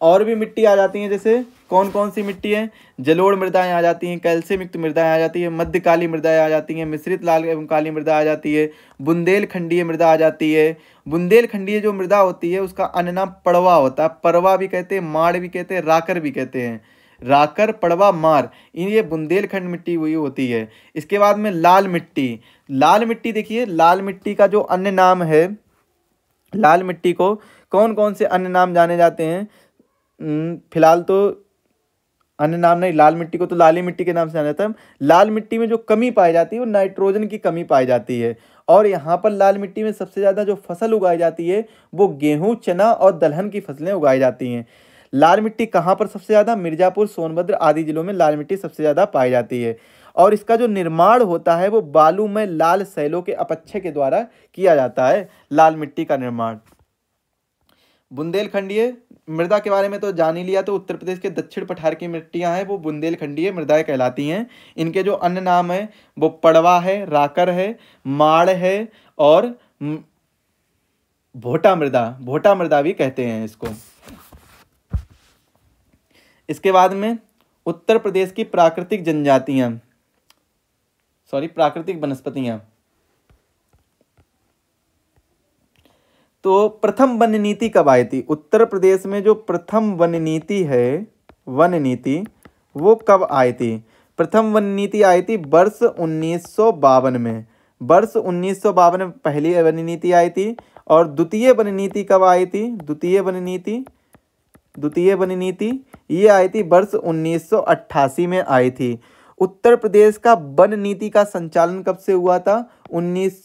और भी मिट्टी आ जाती हैं जैसे कौन कौन सी मिट्टी है जलोड़ मृदाएं आ जाती हैं कैल्शियम युक्त मृदाएं आ जाती है मध्यकाली मृदाएं आ जाती हैं मिश्रित लाल एवं काली मृदा आ जाती है बुंदेलखंडीय मृदा आ जाती है बुंदेलखंडीय जो मृदा होती है उसका अन्य नाम पड़वा होता है पड़वा भी कहते हैं माड़ भी कहते हैं राकर भी कहते हैं राकर पड़वा मार इन ये बुंदेलखंड मिट्टी हुई होती है इसके बाद में लाल मिट्टी लाल मिट्टी देखिए लाल मिट्टी का जो अन्य नाम है लाल मिट्टी को कौन कौन से अन्य नाम जाने जाते हैं फिलहाल तो अन्य नाम नहीं लाल मिट्टी को तो लाली मिट्टी के नाम से जाना जाता है लाल मिट्टी में जो कमी पाई जाती है वो नाइट्रोजन की कमी पाई जाती है और यहाँ पर लाल मिट्टी में सबसे ज़्यादा जो फसल उगाई जाती है वो गेहूँ चना और दलहन की फसलें उगाई जाती हैं लाल मिट्टी कहाँ पर सबसे ज़्यादा मिर्ज़ापुर सोनभद्र आदि जिलों में लाल मिट्टी सबसे ज़्यादा पाई जाती है और इसका जो निर्माण होता है वो बालू में लाल सैलों के अपच्छे के द्वारा किया जाता है लाल मिट्टी का निर्माण बुंदेलखंडीय मृदा के बारे में तो जान ही लिया तो उत्तर प्रदेश के दक्षिण पठार की मिट्टियाँ हैं वो बुंदेलखंडीय मृदाएँ कहलाती हैं इनके जो अन्य नाम हैं वो पड़वा है राकर है माड़ है और भोटा मृदा भोटा मृदा भी कहते हैं इसको इसके बाद में उत्तर प्रदेश की प्राकृतिक जनजातियाँ सॉरी प्राकृतिक वनस्पतियाँ तो प्रथम वन नीति कब आई थी उत्तर प्रदेश में जो प्रथम वन नीति है वन नीति वो कब आई थी प्रथम वन नीति आई थी वर्ष उन्नीस में वर्ष उन्नीस में पहली वन नीति आई थी और द्वितीय वन नीति कब आई थी द्वितीय वन नीति द्वितीय वन नीति ये आई थी वर्ष उन्नीस में आई थी उत्तर प्रदेश का वन नीति का संचालन कब से हुआ था उन्नीस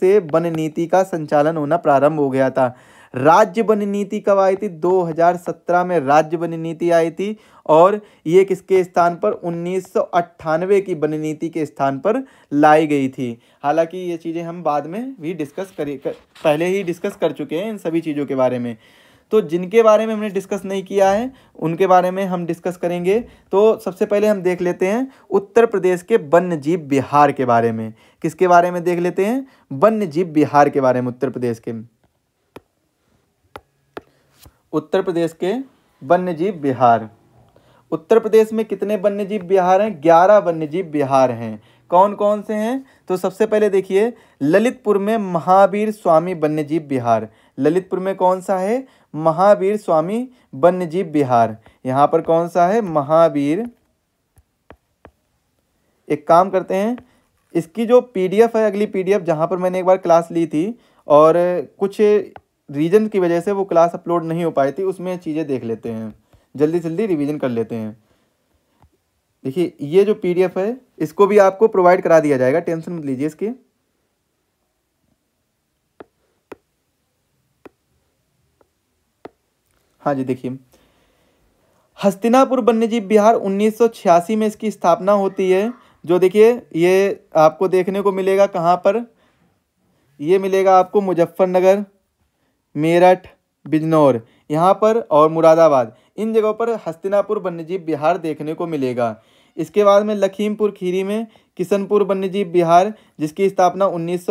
से वन नीति का संचालन होना प्रारंभ हो गया था राज्य वन नीति कब आई थी 2017 में राज्य वन नीति आई थी और ये किसके स्थान पर उन्नीस की वन नीति के स्थान पर लाई गई थी हालांकि ये चीज़ें हम बाद में भी डिस्कस करें कर, पहले ही डिस्कस कर चुके हैं इन सभी चीज़ों के बारे में तो जिनके बारे में हमने डिस्कस नहीं किया है उनके बारे में हम डिस्कस करेंगे तो सबसे पहले हम देख लेते हैं उत्तर प्रदेश के वन्य जीव बिहार के बारे में किसके बारे में देख लेते हैं वन्य जीव बिहार के बारे में उत्तर प्रदेश के उत्तर प्रदेश के वन्य जीव बिहार उत्तर प्रदेश में कितने वन्य जीव बिहार हैं ग्यारह वन्य जीव बिहार हैं कौन कौन से हैं तो सबसे पहले देखिए ललितपुर में महावीर स्वामी वन्य जीव बिहार ललितपुर में कौन सा है महावीर स्वामी वन्यजीव बिहार यहाँ पर कौन सा है महावीर एक काम करते हैं इसकी जो पीडीएफ है अगली पीडीएफ जहाँ पर मैंने एक बार क्लास ली थी और कुछ रीजन की वजह से वो क्लास अपलोड नहीं हो पाई थी उसमें चीज़ें देख लेते हैं जल्दी से जल्दी रिवीजन कर लेते हैं देखिए ये जो पीडीएफ है इसको भी आपको प्रोवाइड करा दिया जाएगा टेंशन मत लीजिए इसकी हाँ जी देखिए हस्तिनापुर वन्यजीव बिहार 1986 में इसकी स्थापना होती है जो देखिए ये आपको देखने को मिलेगा कहाँ पर ये मिलेगा आपको मुजफ्फरनगर मेरठ बिजनौर यहाँ पर और मुरादाबाद इन जगहों पर हस्तिनापुर वन्यजीव बिहार देखने को मिलेगा इसके बाद में लखीमपुर खीरी में किशनपुर वन्यजीव बिहार जिसकी स्थापना उन्नीस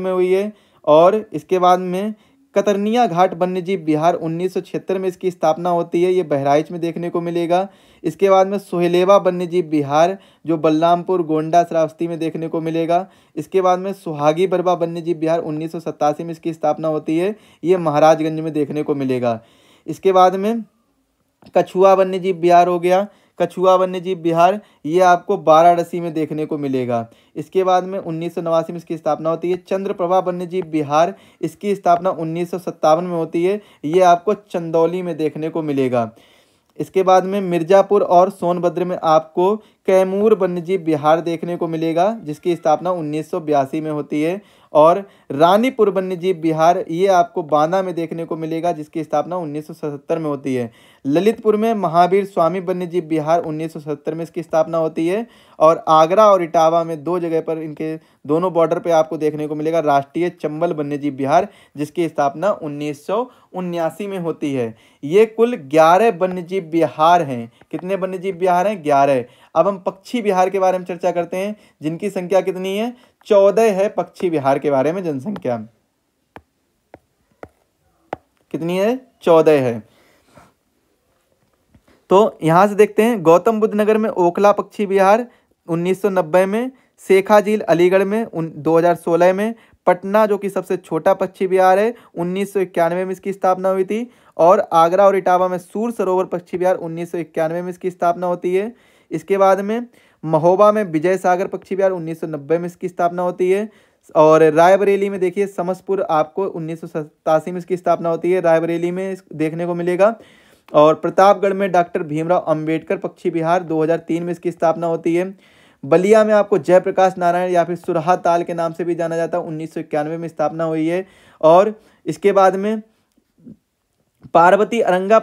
में हुई है और इसके बाद में कतरनिया घाट वन्यजीव बिहार उन्नीस में इसकी स्थापना होती है ये बहराइच में देखने को मिलेगा इसके बाद में सोहेलेवा वन्यजीव बिहार जो बलरामपुर गोंडा श्रावस्ती में देखने को मिलेगा इसके बाद में सुहागी बरबा वन्यजीव बिहार उन्नीस में इसकी स्थापना होती है ये महाराजगंज में देखने को मिलेगा इसके बाद में कछुआ वन्यजीव बिहार हो गया कछुआ वन्य जीव बिहार ये आपको वाराणसी में देखने को मिलेगा इसके बाद में उन्नीस में इसकी स्थापना होती है चंद्रप्रभा वन्य जीव बिहार इसकी स्थापना उन्नीस में होती है ये आपको चंदौली में देखने को मिलेगा इसके बाद में मिर्ज़ापुर और सोनभद्र में आपको कैमूर वन्यजीव बिहार देखने को मिलेगा जिसकी स्थापना उन्नीस में होती है और रानीपुर वन्यजीव बिहार ये आपको बांदा में देखने को मिलेगा जिसकी स्थापना 1977 में होती है ललितपुर में महावीर स्वामी वन्यजीव बिहार 1970 में इसकी स्थापना होती है और आगरा और इटावा में दो जगह पर इनके दोनों बॉर्डर पे आपको देखने को मिलेगा राष्ट्रीय चंबल वन्यजीव बिहार जिसकी स्थापना उन्नीस में होती है ये कुल ग्यारह वन्यजीव बिहार हैं कितने वन्यजीव बिहार हैं ग्यारह अब हम पक्षी विहार के बारे में चर्चा करते हैं जिनकी संख्या कितनी है चौदह है पक्षी विहार के बारे में जनसंख्या कितनी है चौदह है तो यहां से देखते हैं गौतम बुद्ध नगर में ओखला पक्षी विहार 1990 में शेखा झील अलीगढ़ में उन 2016 में पटना जो कि सबसे छोटा पक्षी विहार है उन्नीस में इसकी स्थापना हुई थी और आगरा और इटावा में सूर सरोवर पक्षी विहार उन्नीस में इसकी स्थापना होती है इसके बाद में महोबा में विजय सागर पक्षी विहार 1990 में इसकी स्थापना होती है और रायबरेली में देखिए समसपुर आपको उन्नीस में इसकी स्थापना होती है रायबरेली में देखने को मिलेगा और प्रतापगढ़ में डॉक्टर भीमराव अंबेडकर पक्षी विहार 2003 में इसकी स्थापना होती है बलिया में आपको जयप्रकाश नारायण या फिर सुरहा ताल के नाम से भी जाना जाता है उन्नीस में स्थापना हुई है और इसके बाद में पार्वती अरंगा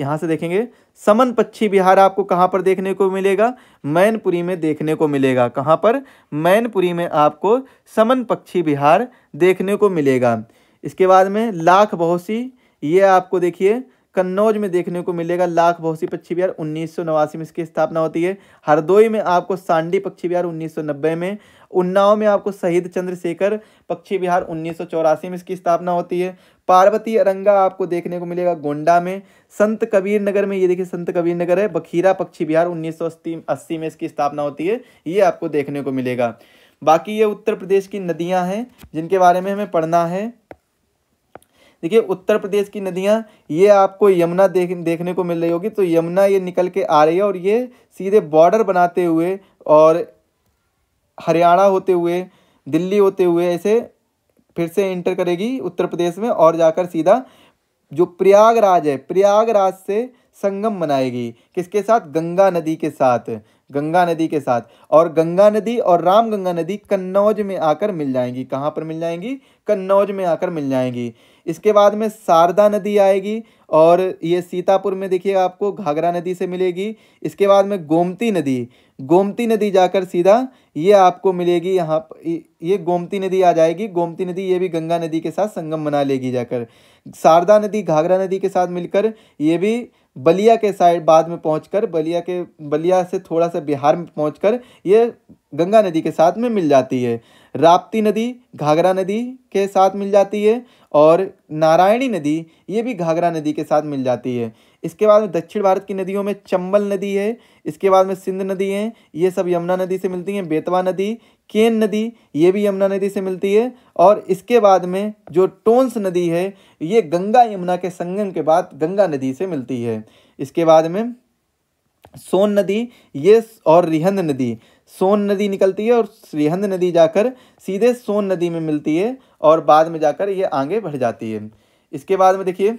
यहाँ से देखेंगे समन पक्षी विहार आपको कहाँ पर देखने को मिलेगा मैनपुरी में देखने को मिलेगा कहाँ पर मैनपुरी में आपको समन पक्षी विहार देखने को मिलेगा इसके बाद में लाख बहुसी ये आपको देखिए कन्नौज में देखने को मिलेगा लाख बहुसी पक्षी विहार उन्नीस में इसकी स्थापना होती है हरदोई में आपको सांडी पक्षी विहार उन्नीस में उन्नाव में आपको शहीद चंद्रशेखर पक्षी विहार उन्नीस में इसकी स्थापना होती है पार्वती अरंगा आपको देखने को मिलेगा गोंडा में संत कबीर नगर में ये देखिए संत कबीर नगर है बखीरा पक्षी बिहार उन्नीस अस्सी में इसकी स्थापना होती है ये आपको देखने को मिलेगा बाकी ये उत्तर प्रदेश की नदियां हैं जिनके बारे में हमें पढ़ना है देखिए उत्तर प्रदेश की नदियाँ ये आपको यमुना देख देखने को मिल रही होगी तो यमुना ये निकल के आ रही है और ये सीधे बॉर्डर बनाते हुए और हरियाणा होते हुए दिल्ली होते हुए ऐसे फिर से इंटर करेगी उत्तर प्रदेश में और जाकर सीधा जो प्रयागराज है प्रयागराज से संगम बनाएगी किसके साथ गंगा नदी के साथ गंगा नदी के साथ और गंगा नदी और राम गंगा नदी कन्नौज में आकर मिल जाएंगी कहाँ पर मिल जाएंगी कन्नौज में आकर मिल जाएंगी इसके बाद में शारदा नदी आएगी और ये सीतापुर में देखिए आपको घाघरा नदी से मिलेगी इसके बाद में गोमती नदी गोमती नदी जाकर सीधा ये आपको मिलेगी यहाँ ये गोमती नदी आ जाएगी गोमती नदी ये भी गंगा नदी के साथ संगम बना लेगी जाकर शारदा नदी घाघरा नदी के साथ मिलकर ये भी बलिया के साइड बाद में पहुंचकर बलिया के बलिया से थोड़ा सा बिहार में पहुंचकर ये गंगा नदी के साथ में मिल जाती है राप्ती नदी घाघरा नदी के साथ मिल जाती है और नारायणी नदी ये भी घाघरा नदी के साथ मिल जाती है इसके बाद में दक्षिण भारत की नदियों में चंबल नदी है इसके बाद में सिंध नदी है ये सब यमुना नदी से मिलती हैं बेतवा नदी केन नदी ये भी यमुना नदी से मिलती है और इसके बाद में जो टोंस नदी है ये गंगा यमुना के संगम के बाद गंगा नदी से मिलती है इसके बाद में सोन नदी ये और रिहंद नदी सोन नदी निकलती है और श्रीहंद नदी जाकर सीधे सोन नदी में मिलती है और बाद में जाकर ये आगे बढ़ जाती है इसके बाद में देखिए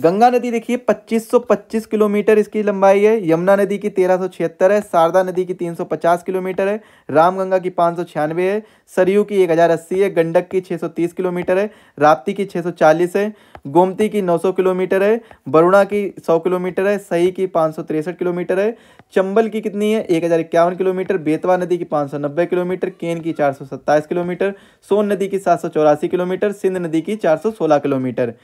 गंगा नदी देखिए 2525 किलोमीटर इसकी लंबाई है यमुना नदी की तेरह है शारदा नदी की 350 किलोमीटर है रामगंगा की पाँच है सरयू की 1080 है गंडक की 630 किलोमीटर है राप्ती की 640 है गोमती की 900 किलोमीटर है वरुणा की 100 किलोमीटर है सही की पाँच किलोमीटर है चंबल की कितनी है एक किलोमीटर बेतवा नदी की नब्बे किलोमीटर केन की सत्ताईस किलोमीटर सोन नदी की चौरासी किलोमीटर सिंध नदी की सोलह किलोमीटर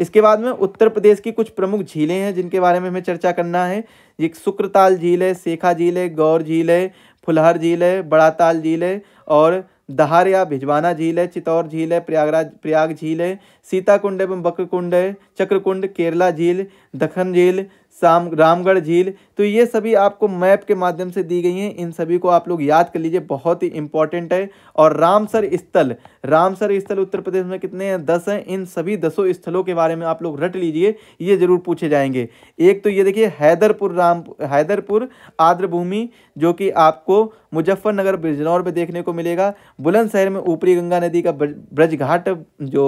इसके बाद में उत्तर प्रदेश की कुछ प्रमुख झीलें हैं जिनके बारे में हमें चर्चा करना है ये शुक्रताल झील है शेखा झील है गौर झील है फुलहर झील है बड़ा ताल झील है और दहार या भिजवाना झील है चित्तौर झील है प्रयागराज प्रयाग झील है सीताकुंड एवं वक्रकुंड है चक्रकुंड केरला झील दखन झील साम रामगढ़ झील तो ये सभी आपको मैप के माध्यम से दी गई हैं इन सभी को आप लोग याद कर लीजिए बहुत ही इंपॉर्टेंट है और रामसर स्थल रामसर स्थल उत्तर प्रदेश में कितने हैं दस हैं इन सभी दसों स्थलों के बारे में आप लोग रट लीजिए ये ज़रूर पूछे जाएंगे एक तो ये देखिए हैदरपुर राम हैदरपुर आर्द्र भूमि जो कि आपको मुजफ्फरनगर बिजनौर में देखने को मिलेगा बुलंदशहर में ऊपरी गंगा नदी का ब्रज घाट जो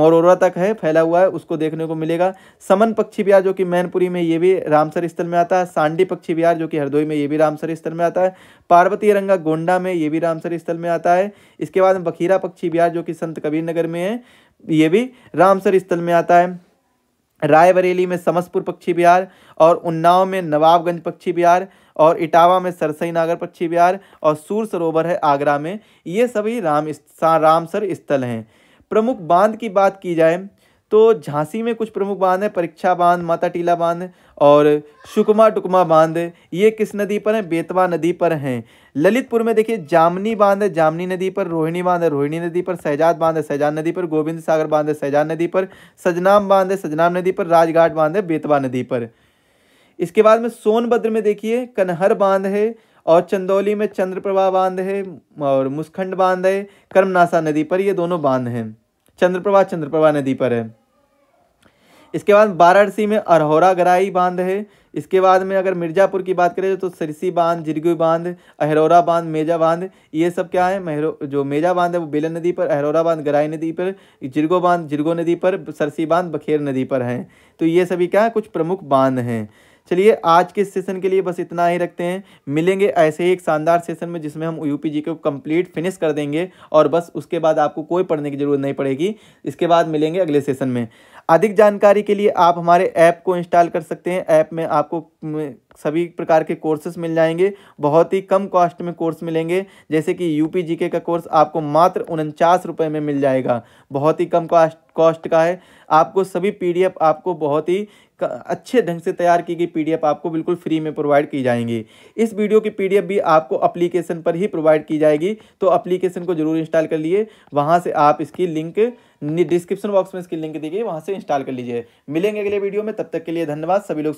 मोरोरा तक है फैला हुआ है उसको देखने को मिलेगा समन पक्षी ब्याह जो कि मैनपुरी में ये भी रामसर स्थल में आता है सांडी पक्षी विहार जो कि हरदोई में ये भी रामसर स्थल में आता है पार्वती रंगा गोंडा में ये भी रामसर स्थल में आता है इसके बाद बखीरा पक्षी विहार जो कि संत कबीर नगर में है ये भी रामसर स्थल में आता है रायबरेली में समसपुर पक्षी विहार और उन्नाव में नवाबगंज पक्षी विहार और इटावा में सरसई नागर पक्षी विहार और सूर सरोवर है आगरा में ये सभी राम रामसर स्थल हैं प्रमुख बांध की बात की जाए तो झांसी में कुछ प्रमुख बांध है परीक्षा बांध माता टीला बांध और सुकमा टुकमा बांध ये किस नदी पर है बेतवा नदी पर हैं ललितपुर में देखिए जामनी बांध है जामनी नदी पर रोहिणी बांध है रोहिणी नदी पर सहजाद बांध है सहजाद नदी पर गोविंद सागर बांध है सहजाद नदी पर सजनाम बांध है सजनाम नदी पर राजघाट बांध है बेतवा नदी पर इसके बाद में सोनभद्र में देखिए कन्हर बांध है और चंदौली में चंद्रप्रभा बांध है और मुस्खंड बांध है कर्मनासा नदी पर ये दोनों बांध हैं चंद्रप्रभा चंद्रप्रभा नदी पर है इसके बाद वाराणसी में अरहोरा ग्राही बांध है इसके बाद में अगर मिर्ज़ापुर की बात करें तो सरसी बांध जिरगी बांध अहरोरा बांध मेजा बांध ये सब क्या है महरो जो मेजा बांध है वो बेलन नदी पर अहरोरा बांध गराई नदी पर जिरगो बांध जिरगो नदी पर सरसी बांध बखेर नदी पर हैं तो ये सभी क्या है कुछ प्रमुख बांध हैं चलिए आज के सेशन के लिए बस इतना ही रखते हैं मिलेंगे ऐसे ही एक शानदार सेशन में जिसमें हम यू पी को कम्प्लीट फिनिश कर देंगे और बस उसके बाद आपको कोई पढ़ने की ज़रूरत नहीं पड़ेगी इसके बाद मिलेंगे अगले सेशन में अधिक जानकारी के लिए आप हमारे ऐप को इंस्टॉल कर सकते हैं ऐप में आपको सभी प्रकार के कोर्सेज मिल जाएंगे बहुत ही कम कॉस्ट में कोर्स मिलेंगे जैसे कि यू पी का कोर्स आपको मात्र उनचास रुपये में मिल जाएगा बहुत ही कम कॉस्ट कॉस्ट का है आपको सभी पीडीएफ आपको बहुत ही अच्छे ढंग से तैयार की गई पीडीएफ आपको बिल्कुल फ्री में प्रोवाइड की जाएंगी इस वीडियो की पीडीएफ भी आपको अप्लीकेशन पर ही प्रोवाइड की जाएगी तो अप्लीकेशन को जरूर इंस्टॉल कर लिए वहाँ से आप इसकी लिंक डिस्क्रिप्शन बॉक्स में इसकी लिंक दी गई वहाँ से इंस्टॉल कर लीजिए मिलेंगे अगले वीडियो में तब तक के लिए धन्यवाद सभी लोग